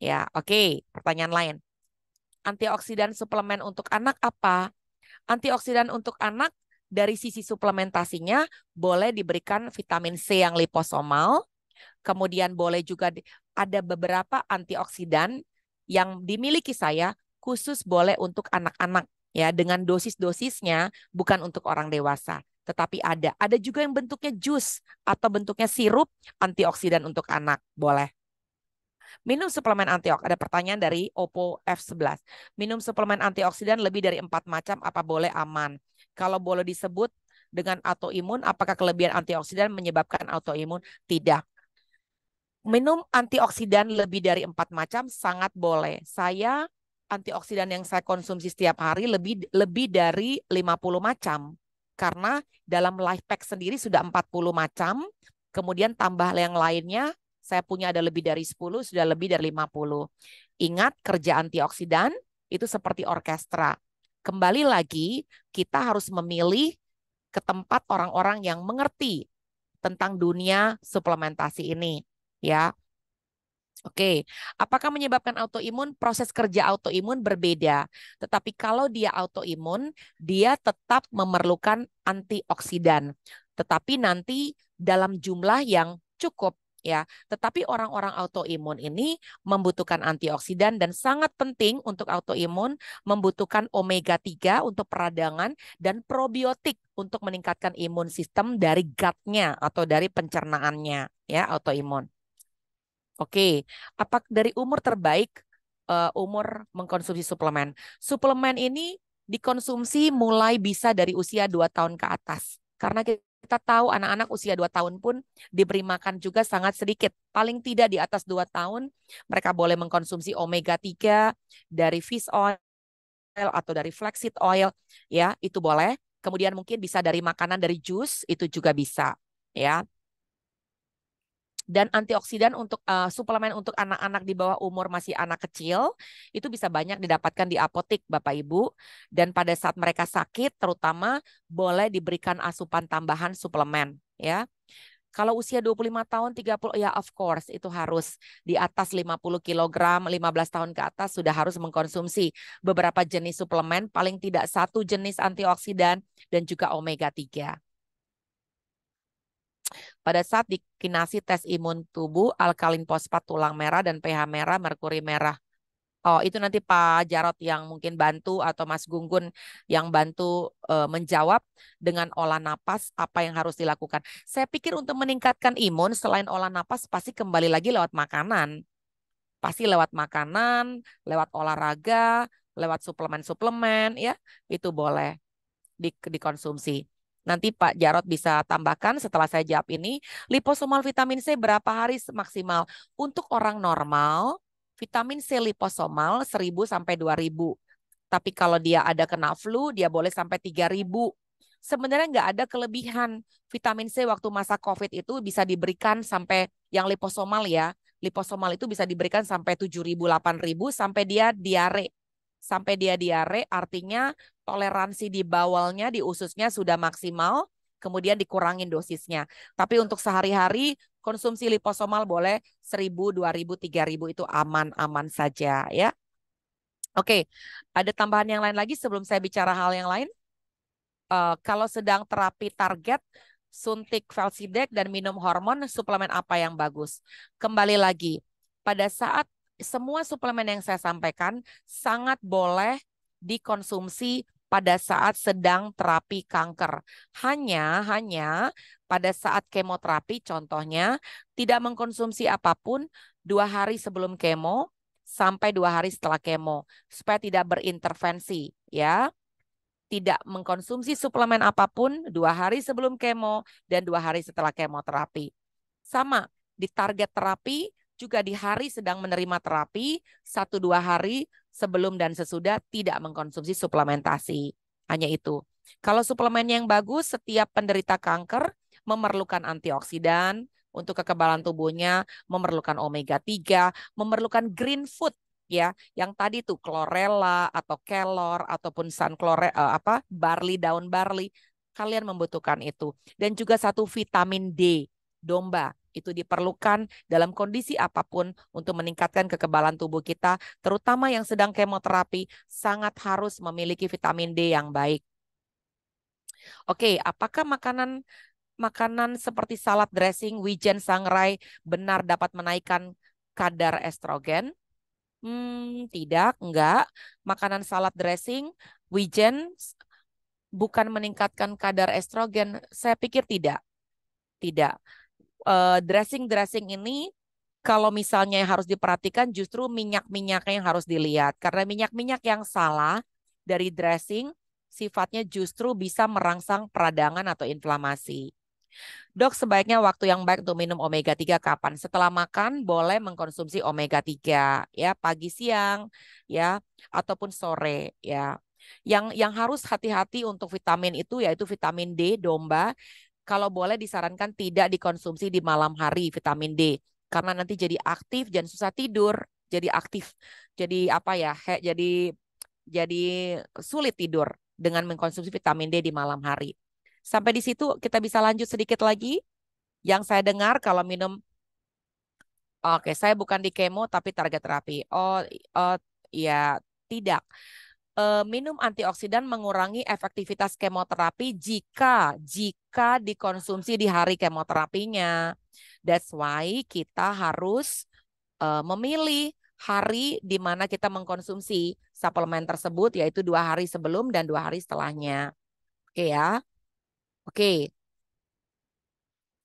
Ya, oke. Okay. Pertanyaan lain. Antioksidan suplemen untuk anak apa? Antioksidan untuk anak dari sisi suplementasinya boleh diberikan vitamin C yang liposomal, kemudian boleh juga ada beberapa antioksidan yang dimiliki saya khusus boleh untuk anak-anak ya dengan dosis-dosisnya bukan untuk orang dewasa tetapi ada ada juga yang bentuknya jus atau bentuknya sirup antioksidan untuk anak boleh minum suplemen antioksidan ada pertanyaan dari Oppo F11 minum suplemen antioksidan lebih dari empat macam apa boleh aman kalau boleh disebut dengan autoimun, apakah kelebihan antioksidan menyebabkan autoimun? Tidak. Minum antioksidan lebih dari empat macam sangat boleh. Saya antioksidan yang saya konsumsi setiap hari lebih lebih dari 50 macam. Karena dalam life pack sendiri sudah 40 macam, kemudian tambah yang lainnya saya punya ada lebih dari 10, sudah lebih dari 50. Ingat kerja antioksidan itu seperti orkestra. Kembali lagi, kita harus memilih ke tempat orang-orang yang mengerti tentang dunia suplementasi ini, ya. Oke, apakah menyebabkan autoimun? Proses kerja autoimun berbeda, tetapi kalau dia autoimun, dia tetap memerlukan antioksidan, tetapi nanti dalam jumlah yang cukup ya. Tetapi orang-orang autoimun ini membutuhkan antioksidan dan sangat penting untuk autoimun membutuhkan omega 3 untuk peradangan dan probiotik untuk meningkatkan imun sistem dari gut-nya atau dari pencernaannya ya autoimun. Oke, apakah dari umur terbaik uh, umur mengkonsumsi suplemen? Suplemen ini dikonsumsi mulai bisa dari usia 2 tahun ke atas karena kita kita tahu anak-anak usia 2 tahun pun diberi makan juga sangat sedikit. Paling tidak di atas 2 tahun mereka boleh mengkonsumsi omega 3 dari fish oil atau dari flaxseed oil ya, itu boleh. Kemudian mungkin bisa dari makanan dari jus itu juga bisa ya dan antioksidan untuk uh, suplemen untuk anak-anak di bawah umur masih anak kecil itu bisa banyak didapatkan di apotik Bapak Ibu dan pada saat mereka sakit terutama boleh diberikan asupan tambahan suplemen ya. Kalau usia 25 tahun 30 ya of course itu harus di atas 50 kg 15 tahun ke atas sudah harus mengkonsumsi beberapa jenis suplemen paling tidak satu jenis antioksidan dan juga omega 3. Pada saat dikinasi tes imun tubuh, alkalin fosfat tulang merah dan pH merah, merkuri merah. Oh, itu nanti Pak Jarot yang mungkin bantu atau Mas Gunggun yang bantu e, menjawab dengan olah napas apa yang harus dilakukan. Saya pikir untuk meningkatkan imun selain olah napas pasti kembali lagi lewat makanan. Pasti lewat makanan, lewat olahraga, lewat suplemen-suplemen ya, itu boleh di, dikonsumsi. Nanti Pak Jarot bisa tambahkan setelah saya jawab ini, liposomal vitamin C berapa hari maksimal? Untuk orang normal, vitamin C liposomal 1000 sampai 2000. Tapi kalau dia ada kena flu, dia boleh sampai 3000. Sebenarnya nggak ada kelebihan vitamin C waktu masa COVID itu bisa diberikan sampai yang liposomal ya. Liposomal itu bisa diberikan sampai 7000, 8000 sampai dia diare sampai dia diare artinya toleransi di bawalnya, di ususnya sudah maksimal, kemudian dikurangin dosisnya. Tapi untuk sehari-hari konsumsi liposomal boleh 1000, 2000, 3000 itu aman-aman saja ya. Oke, ada tambahan yang lain lagi sebelum saya bicara hal yang lain? Uh, kalau sedang terapi target, suntik Felsidek dan minum hormon, suplemen apa yang bagus? Kembali lagi, pada saat semua suplemen yang saya sampaikan sangat boleh dikonsumsi pada saat sedang terapi kanker. Hanya hanya pada saat kemoterapi contohnya tidak mengkonsumsi apapun dua hari sebelum kemo sampai dua hari setelah kemo supaya tidak berintervensi ya tidak mengkonsumsi suplemen apapun dua hari sebelum kemo dan dua hari setelah kemoterapi sama di target terapi juga di hari sedang menerima terapi, satu dua hari sebelum dan sesudah tidak mengkonsumsi suplementasi. Hanya itu. Kalau suplemen yang bagus, setiap penderita kanker memerlukan antioksidan untuk kekebalan tubuhnya, memerlukan omega 3, memerlukan green food ya yang tadi tuh chlorella atau kelor ataupun sun uh, apa barley daun barley kalian membutuhkan itu dan juga satu vitamin D domba itu diperlukan dalam kondisi apapun untuk meningkatkan kekebalan tubuh kita, terutama yang sedang kemoterapi sangat harus memiliki vitamin D yang baik. Oke, apakah makanan makanan seperti salad dressing, wijen sangrai benar dapat menaikkan kadar estrogen? Hmm, tidak, enggak. Makanan salad dressing, wijen bukan meningkatkan kadar estrogen. Saya pikir tidak. Tidak Eh, dressing dressing dressing ini kalau misalnya yang harus diperhatikan justru minyak-minyaknya yang harus dilihat karena minyak-minyak yang salah dari dressing sifatnya justru bisa merangsang peradangan atau inflamasi. Dok, sebaiknya waktu yang baik untuk minum omega 3 kapan? Setelah makan boleh mengkonsumsi omega 3 ya, pagi siang ya ataupun sore ya. Yang yang harus hati-hati untuk vitamin itu yaitu vitamin D domba kalau boleh disarankan tidak dikonsumsi di malam hari vitamin D karena nanti jadi aktif dan susah tidur, jadi aktif. Jadi apa ya? He, jadi jadi sulit tidur dengan mengkonsumsi vitamin D di malam hari. Sampai di situ kita bisa lanjut sedikit lagi. Yang saya dengar kalau minum Oke, saya bukan di kemo tapi target terapi. Oh, oh ya tidak. Eh, minum antioksidan mengurangi efektivitas kemoterapi jika jika dikonsumsi di hari kemoterapinya. That's why kita harus eh, memilih hari di mana kita mengkonsumsi suplemen tersebut yaitu dua hari sebelum dan dua hari setelahnya. Oke ya. Oke.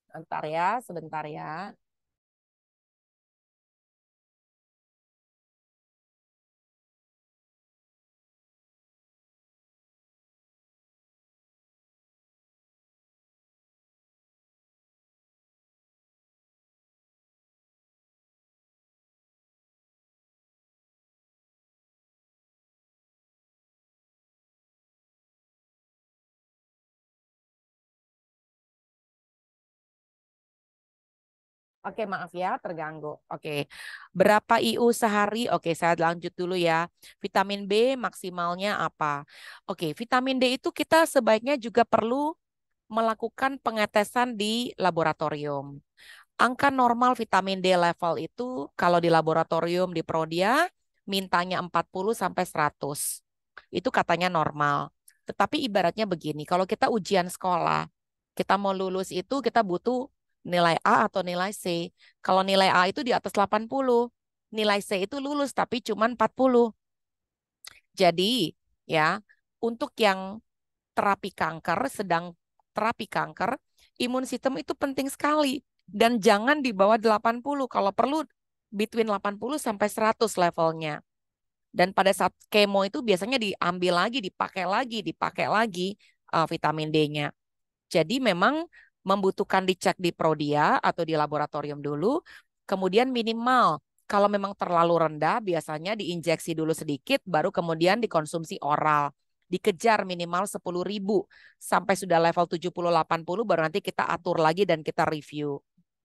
Sebentar ya, sebentar ya. Oke, maaf ya, terganggu. Oke. Berapa IU sehari? Oke, saya lanjut dulu ya. Vitamin B maksimalnya apa? Oke, vitamin D itu kita sebaiknya juga perlu melakukan pengetesan di laboratorium. Angka normal vitamin D level itu kalau di laboratorium di Prodia mintanya 40 sampai 100. Itu katanya normal. Tetapi ibaratnya begini, kalau kita ujian sekolah, kita mau lulus itu kita butuh nilai A atau nilai C. Kalau nilai A itu di atas 80, nilai C itu lulus tapi cuma 40. Jadi, ya, untuk yang terapi kanker sedang terapi kanker, imun sistem itu penting sekali dan jangan di bawah 80 kalau perlu between 80 sampai 100 levelnya. Dan pada saat kemo itu biasanya diambil lagi, dipakai lagi, dipakai lagi uh, vitamin D-nya. Jadi memang membutuhkan dicek di prodia atau di laboratorium dulu. Kemudian minimal kalau memang terlalu rendah biasanya diinjeksi dulu sedikit baru kemudian dikonsumsi oral. Dikejar minimal 10.000 sampai sudah level 70 80 baru nanti kita atur lagi dan kita review.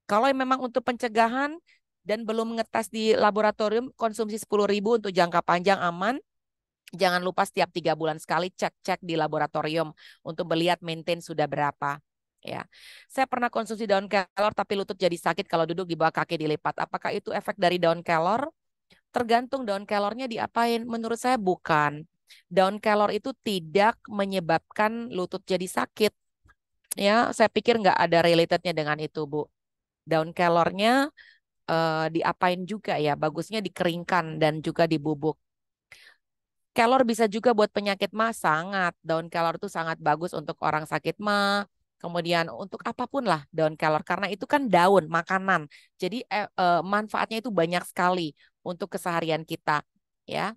Kalau memang untuk pencegahan dan belum ngetes di laboratorium konsumsi 10.000 untuk jangka panjang aman, jangan lupa setiap tiga bulan sekali cek-cek di laboratorium untuk melihat maintain sudah berapa ya. Saya pernah konsumsi daun kelor tapi lutut jadi sakit kalau duduk di bawah kaki dilipat. Apakah itu efek dari daun kelor? Tergantung daun kelornya diapain. Menurut saya bukan. Daun kelor itu tidak menyebabkan lutut jadi sakit. Ya, saya pikir nggak ada relatednya dengan itu, Bu. Daun kelornya eh, diapain juga ya? Bagusnya dikeringkan dan juga dibubuk. Kelor bisa juga buat penyakit ma. sangat. Daun kelor itu sangat bagus untuk orang sakit ma. Kemudian untuk apapun lah daun kelor karena itu kan daun makanan. Jadi eh, eh, manfaatnya itu banyak sekali untuk keseharian kita ya.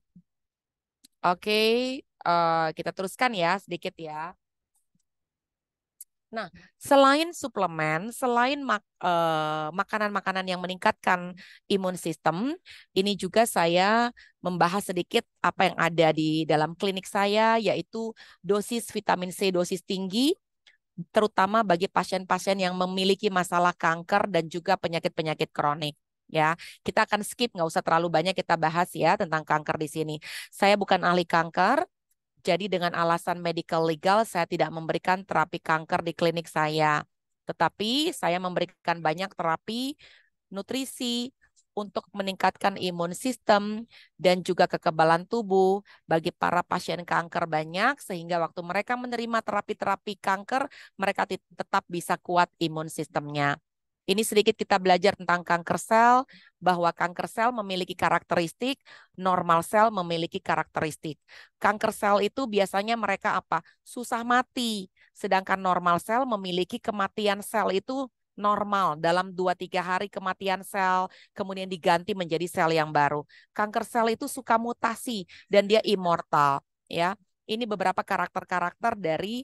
Oke, eh, kita teruskan ya sedikit ya. Nah, selain suplemen, selain mak eh, makanan-makanan yang meningkatkan imun sistem, ini juga saya membahas sedikit apa yang ada di dalam klinik saya, yaitu dosis vitamin C dosis tinggi, terutama bagi pasien-pasien yang memiliki masalah kanker dan juga penyakit-penyakit kronik ya. Kita akan skip nggak usah terlalu banyak kita bahas ya tentang kanker di sini. Saya bukan ahli kanker. Jadi dengan alasan medical legal saya tidak memberikan terapi kanker di klinik saya. Tetapi saya memberikan banyak terapi nutrisi, untuk meningkatkan imun sistem dan juga kekebalan tubuh bagi para pasien kanker banyak sehingga waktu mereka menerima terapi-terapi kanker mereka tetap bisa kuat imun sistemnya. Ini sedikit kita belajar tentang kanker sel bahwa kanker sel memiliki karakteristik, normal sel memiliki karakteristik. Kanker sel itu biasanya mereka apa? susah mati, sedangkan normal sel memiliki kematian sel itu normal dalam 2-3 hari kematian sel, kemudian diganti menjadi sel yang baru. Kanker sel itu suka mutasi dan dia immortal. Ya, ini beberapa karakter-karakter dari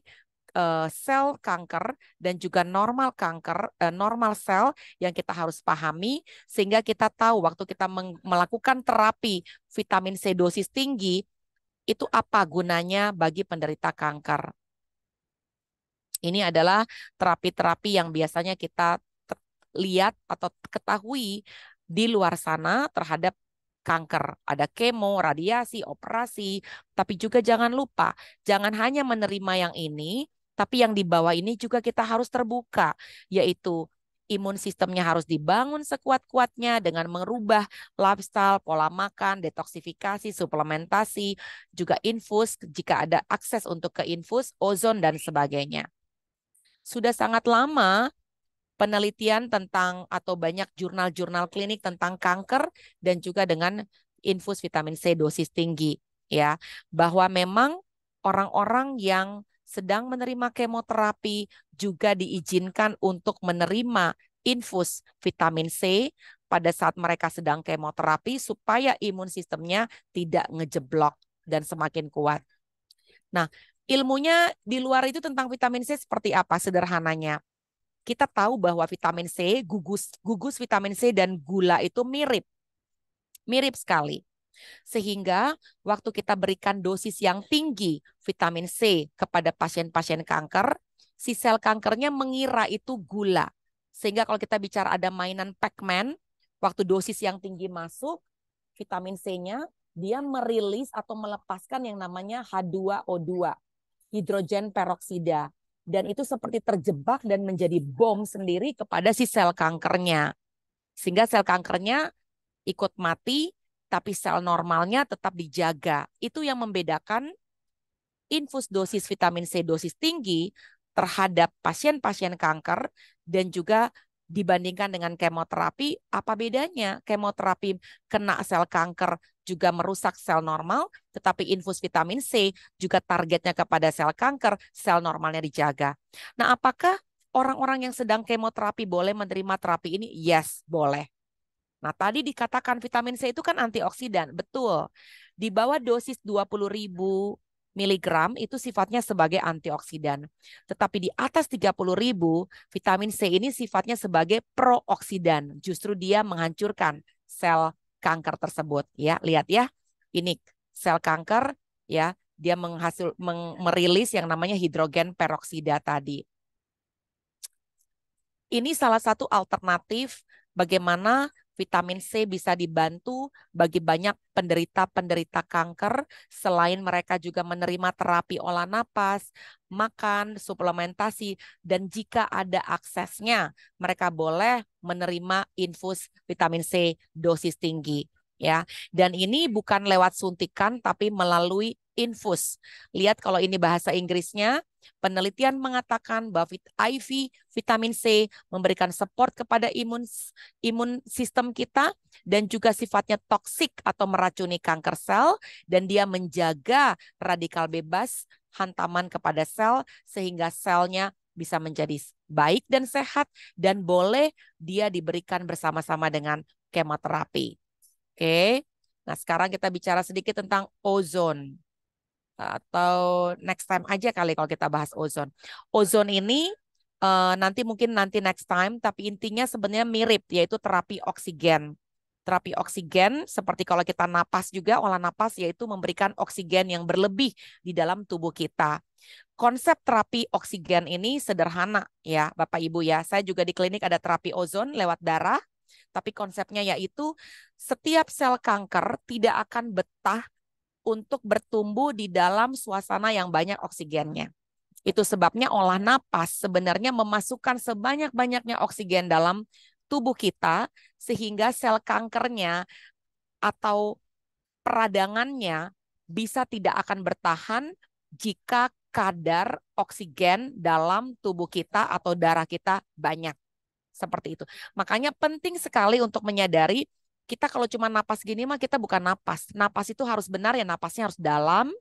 eh, sel kanker dan juga normal kanker, eh, normal sel yang kita harus pahami sehingga kita tahu waktu kita melakukan terapi vitamin C dosis tinggi itu apa gunanya bagi penderita kanker. Ini adalah terapi-terapi yang biasanya kita lihat atau ketahui di luar sana terhadap kanker. Ada kemo, radiasi, operasi, tapi juga jangan lupa, jangan hanya menerima yang ini, tapi yang di bawah ini juga kita harus terbuka, yaitu imun sistemnya harus dibangun sekuat-kuatnya dengan merubah lifestyle, pola makan, detoksifikasi, suplementasi, juga infus jika ada akses untuk ke infus, ozon dan sebagainya sudah sangat lama penelitian tentang atau banyak jurnal-jurnal klinik tentang kanker dan juga dengan infus vitamin C dosis tinggi ya bahwa memang orang-orang yang sedang menerima kemoterapi juga diizinkan untuk menerima infus vitamin C pada saat mereka sedang kemoterapi supaya imun sistemnya tidak ngejeblok dan semakin kuat. Nah, Ilmunya di luar itu tentang vitamin C seperti apa sederhananya. Kita tahu bahwa vitamin C, gugus gugus vitamin C dan gula itu mirip. Mirip sekali. Sehingga waktu kita berikan dosis yang tinggi vitamin C kepada pasien-pasien kanker, si sel kankernya mengira itu gula. Sehingga kalau kita bicara ada mainan Pac-Man, waktu dosis yang tinggi masuk, vitamin C-nya dia merilis atau melepaskan yang namanya H2O2 hidrogen peroksida dan itu seperti terjebak dan menjadi bom sendiri kepada si sel kankernya. Sehingga sel kankernya ikut mati tapi sel normalnya tetap dijaga. Itu yang membedakan infus dosis vitamin C dosis tinggi terhadap pasien-pasien kanker dan juga dibandingkan dengan kemoterapi, apa bedanya? Kemoterapi kena sel kanker juga merusak sel normal, tetapi infus vitamin C juga targetnya kepada sel kanker, sel normalnya dijaga. Nah, apakah orang-orang yang sedang kemoterapi boleh menerima terapi ini? Yes, boleh. Nah, tadi dikatakan vitamin C itu kan antioksidan, betul. Di bawah dosis 20 ribu miligram itu sifatnya sebagai antioksidan. Tetapi di atas 30 ribu, vitamin C ini sifatnya sebagai prooksidan. Justru dia menghancurkan sel kanker tersebut. Ya, lihat ya, ini sel kanker ya dia menghasil meng, merilis yang namanya hidrogen peroksida tadi. Ini salah satu alternatif bagaimana vitamin C bisa dibantu bagi banyak penderita-penderita kanker selain mereka juga menerima terapi olah napas, makan, suplementasi dan jika ada aksesnya mereka boleh menerima infus vitamin C dosis tinggi ya. Dan ini bukan lewat suntikan tapi melalui infus. Lihat kalau ini bahasa Inggrisnya, penelitian mengatakan bahwa IV vitamin C memberikan support kepada imun imun sistem kita dan juga sifatnya toksik atau meracuni kanker sel dan dia menjaga radikal bebas hantaman kepada sel sehingga selnya bisa menjadi baik dan sehat dan boleh dia diberikan bersama-sama dengan kemoterapi. Oke. Nah, sekarang kita bicara sedikit tentang ozon atau next time aja kali kalau kita bahas ozon. Ozon ini uh, nanti mungkin nanti next time, tapi intinya sebenarnya mirip yaitu terapi oksigen. Terapi oksigen seperti kalau kita napas juga olah napas yaitu memberikan oksigen yang berlebih di dalam tubuh kita. Konsep terapi oksigen ini sederhana ya Bapak Ibu ya. Saya juga di klinik ada terapi ozon lewat darah tapi konsepnya yaitu setiap sel kanker tidak akan betah untuk bertumbuh di dalam suasana yang banyak oksigennya. Itu sebabnya olah napas sebenarnya memasukkan sebanyak-banyaknya oksigen dalam tubuh kita sehingga sel kankernya atau peradangannya bisa tidak akan bertahan jika kadar oksigen dalam tubuh kita atau darah kita banyak. Seperti itu. Makanya penting sekali untuk menyadari kita kalau cuma napas gini mah kita bukan napas. Napas itu harus benar ya napasnya harus dalam.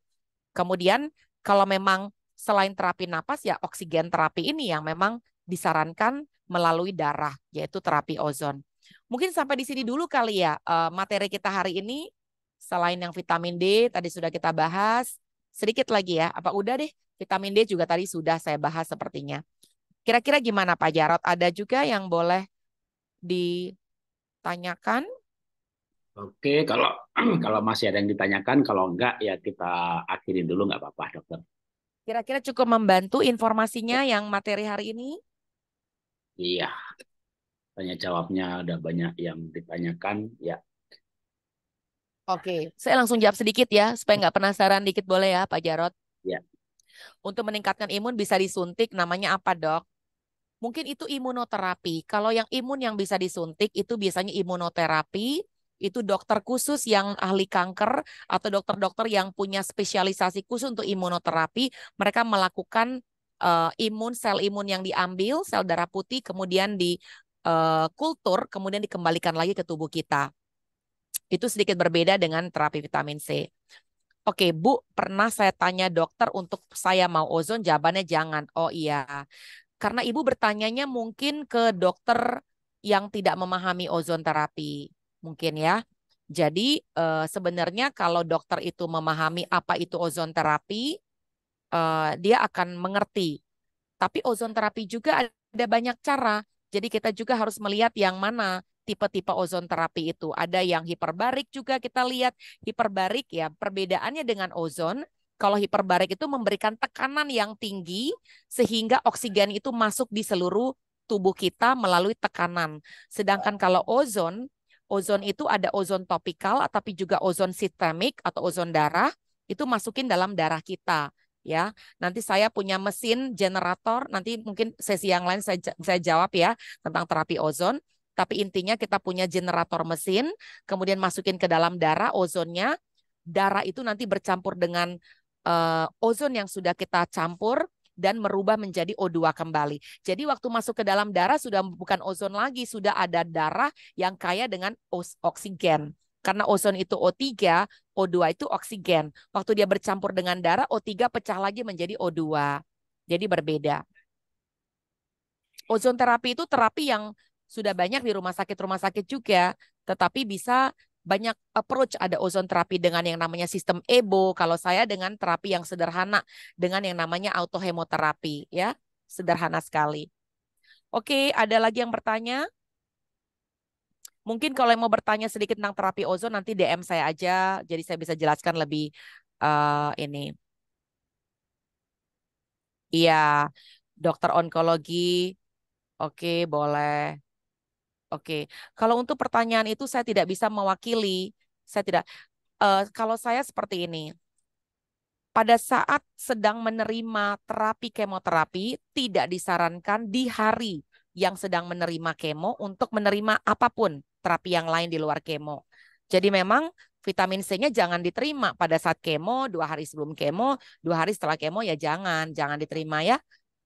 Kemudian kalau memang selain terapi napas ya oksigen terapi ini yang memang disarankan melalui darah yaitu terapi ozon. Mungkin sampai di sini dulu kali ya eh, materi kita hari ini selain yang vitamin D tadi sudah kita bahas sedikit lagi ya apa udah deh vitamin D juga tadi sudah saya bahas sepertinya. Kira-kira gimana Pak Jarot? Ada juga yang boleh ditanyakan? Oke, kalau kalau masih ada yang ditanyakan, kalau enggak ya kita akhiri dulu nggak apa-apa, dokter. Kira-kira cukup membantu informasinya ya. yang materi hari ini? Iya. Tanya jawabnya ada banyak yang ditanyakan, ya. Oke, saya langsung jawab sedikit ya, supaya nggak penasaran dikit boleh ya, Pak Jarot? Ya. Untuk meningkatkan imun bisa disuntik, namanya apa dok? Mungkin itu imunoterapi. Kalau yang imun yang bisa disuntik itu biasanya imunoterapi itu dokter khusus yang ahli kanker atau dokter-dokter yang punya spesialisasi khusus untuk imunoterapi, mereka melakukan uh, imun sel imun yang diambil, sel darah putih kemudian di uh, kultur kemudian dikembalikan lagi ke tubuh kita. Itu sedikit berbeda dengan terapi vitamin C. Oke, Bu, pernah saya tanya dokter untuk saya mau ozon, jawabannya jangan. Oh iya. Karena Ibu bertanyanya mungkin ke dokter yang tidak memahami ozon terapi mungkin ya. Jadi eh, sebenarnya kalau dokter itu memahami apa itu ozon terapi, eh, dia akan mengerti. Tapi ozon terapi juga ada banyak cara. Jadi kita juga harus melihat yang mana tipe-tipe ozon terapi itu. Ada yang hiperbarik juga kita lihat. Hiperbarik ya perbedaannya dengan ozon, kalau hiperbarik itu memberikan tekanan yang tinggi sehingga oksigen itu masuk di seluruh tubuh kita melalui tekanan. Sedangkan kalau ozon ozon itu ada ozon topikal tapi juga ozon sistemik atau ozon darah itu masukin dalam darah kita ya. Nanti saya punya mesin generator, nanti mungkin sesi yang lain saya, saya jawab ya tentang terapi ozon. Tapi intinya kita punya generator mesin, kemudian masukin ke dalam darah ozonnya. Darah itu nanti bercampur dengan uh, ozon yang sudah kita campur, dan merubah menjadi O2 kembali. Jadi waktu masuk ke dalam darah sudah bukan ozon lagi, sudah ada darah yang kaya dengan oksigen. Karena ozon itu O3, O2 itu oksigen. Waktu dia bercampur dengan darah, O3 pecah lagi menjadi O2. Jadi berbeda. Ozon terapi itu terapi yang sudah banyak di rumah sakit-rumah sakit juga, tetapi bisa banyak approach ada ozon terapi dengan yang namanya sistem EBO kalau saya dengan terapi yang sederhana dengan yang namanya autohemoterapi ya sederhana sekali oke ada lagi yang bertanya mungkin kalau yang mau bertanya sedikit tentang terapi ozon nanti DM saya aja jadi saya bisa jelaskan lebih uh, ini iya dokter onkologi oke boleh Oke, kalau untuk pertanyaan itu saya tidak bisa mewakili. Saya tidak. Uh, kalau saya seperti ini, pada saat sedang menerima terapi kemoterapi, tidak disarankan di hari yang sedang menerima kemo untuk menerima apapun terapi yang lain di luar kemo. Jadi memang vitamin C-nya jangan diterima pada saat kemo, dua hari sebelum kemo, dua hari setelah kemo ya jangan, jangan diterima ya.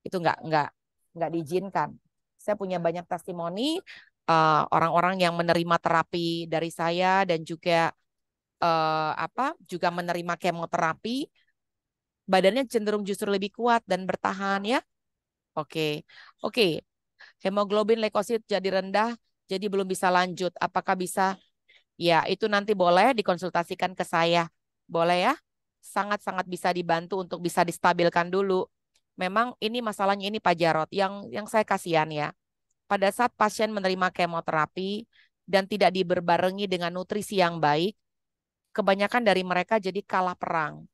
Itu nggak nggak nggak diizinkan. Saya punya banyak testimoni Eh, orang-orang uh, yang menerima terapi dari saya dan juga uh, apa juga menerima kemoterapi badannya cenderung justru lebih kuat dan bertahan ya. Oke. Okay. Oke. Okay. Hemoglobin leukosit jadi rendah jadi belum bisa lanjut. Apakah bisa? Ya, itu nanti boleh dikonsultasikan ke saya. Boleh ya? Sangat-sangat bisa dibantu untuk bisa distabilkan dulu. Memang ini masalahnya ini Pak Jarot yang yang saya kasihan ya pada saat pasien menerima kemoterapi dan tidak diberbarengi dengan nutrisi yang baik, kebanyakan dari mereka jadi kalah perang.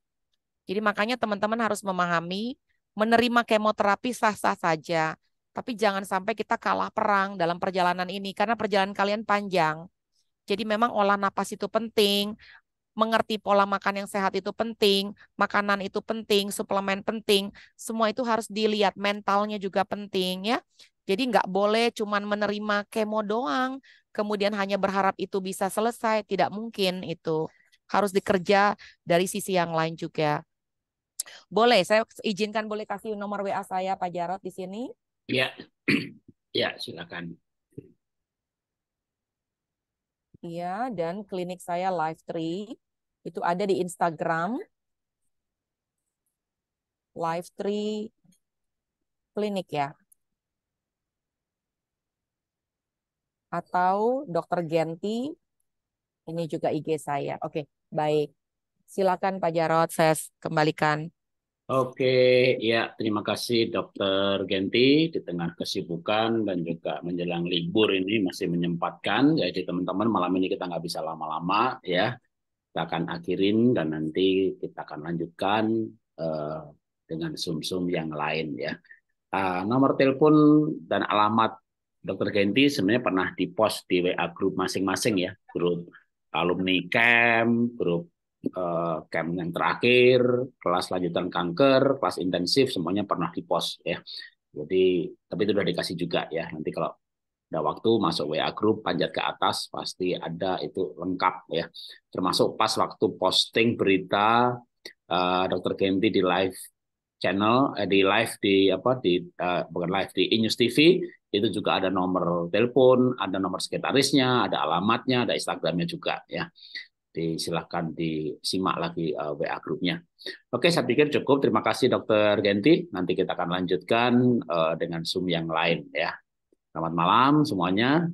Jadi makanya teman-teman harus memahami menerima kemoterapi sah-sah saja, tapi jangan sampai kita kalah perang dalam perjalanan ini karena perjalanan kalian panjang. Jadi memang olah napas itu penting, mengerti pola makan yang sehat itu penting, makanan itu penting, suplemen penting, semua itu harus dilihat, mentalnya juga penting ya. Jadi nggak boleh cuma menerima kemo doang, kemudian hanya berharap itu bisa selesai, tidak mungkin itu. Harus dikerja dari sisi yang lain juga. Boleh, saya izinkan boleh kasih nomor WA saya Pak Jarot di sini? Iya. Ya, silakan. Iya, dan klinik saya live tree itu ada di Instagram. Live tree klinik ya. atau Dr. Genti. Ini juga IG saya. Oke, baik. Silakan Pak Jarot, saya kembalikan. Oke, ya terima kasih Dr. Genti di tengah kesibukan dan juga menjelang libur ini masih menyempatkan. Jadi teman-teman malam ini kita nggak bisa lama-lama ya. Kita akan akhirin dan nanti kita akan lanjutkan uh, dengan sum-sum yang lain ya. Uh, nomor telepon dan alamat Dr. Genti sebenarnya pernah di dipost di WA grup masing-masing ya, grup alumni camp, e grup uh, eh, camp e yang terakhir, kelas lanjutan kanker, kelas intensif, semuanya pernah di dipost ya. Jadi, tapi itu sudah dikasih juga ya. Nanti kalau ada waktu masuk WA grup, panjat ke atas, pasti ada itu lengkap ya. Termasuk pas waktu posting berita uh, eh, Dr. Genti di live channel, eh, di live di apa di uh, bukan live di Inews TV itu juga ada nomor telepon, ada nomor sekretarisnya, ada alamatnya, ada Instagramnya juga ya. Di, silahkan disimak lagi uh, eh, WA grupnya. Oke, saya pikir cukup. Terima kasih Dokter Genti. Nanti kita akan lanjutkan uh, dengan Zoom yang lain ya. Selamat malam semuanya.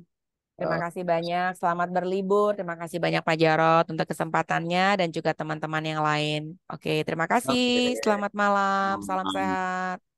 Terima eh, kasih banyak. Selamat berlibur. Terima kasih banyak Pak Jarot untuk kesempatannya dan juga teman-teman yang lain. Oke, terima kasih. Oke. Selamat malam. Salam sehat.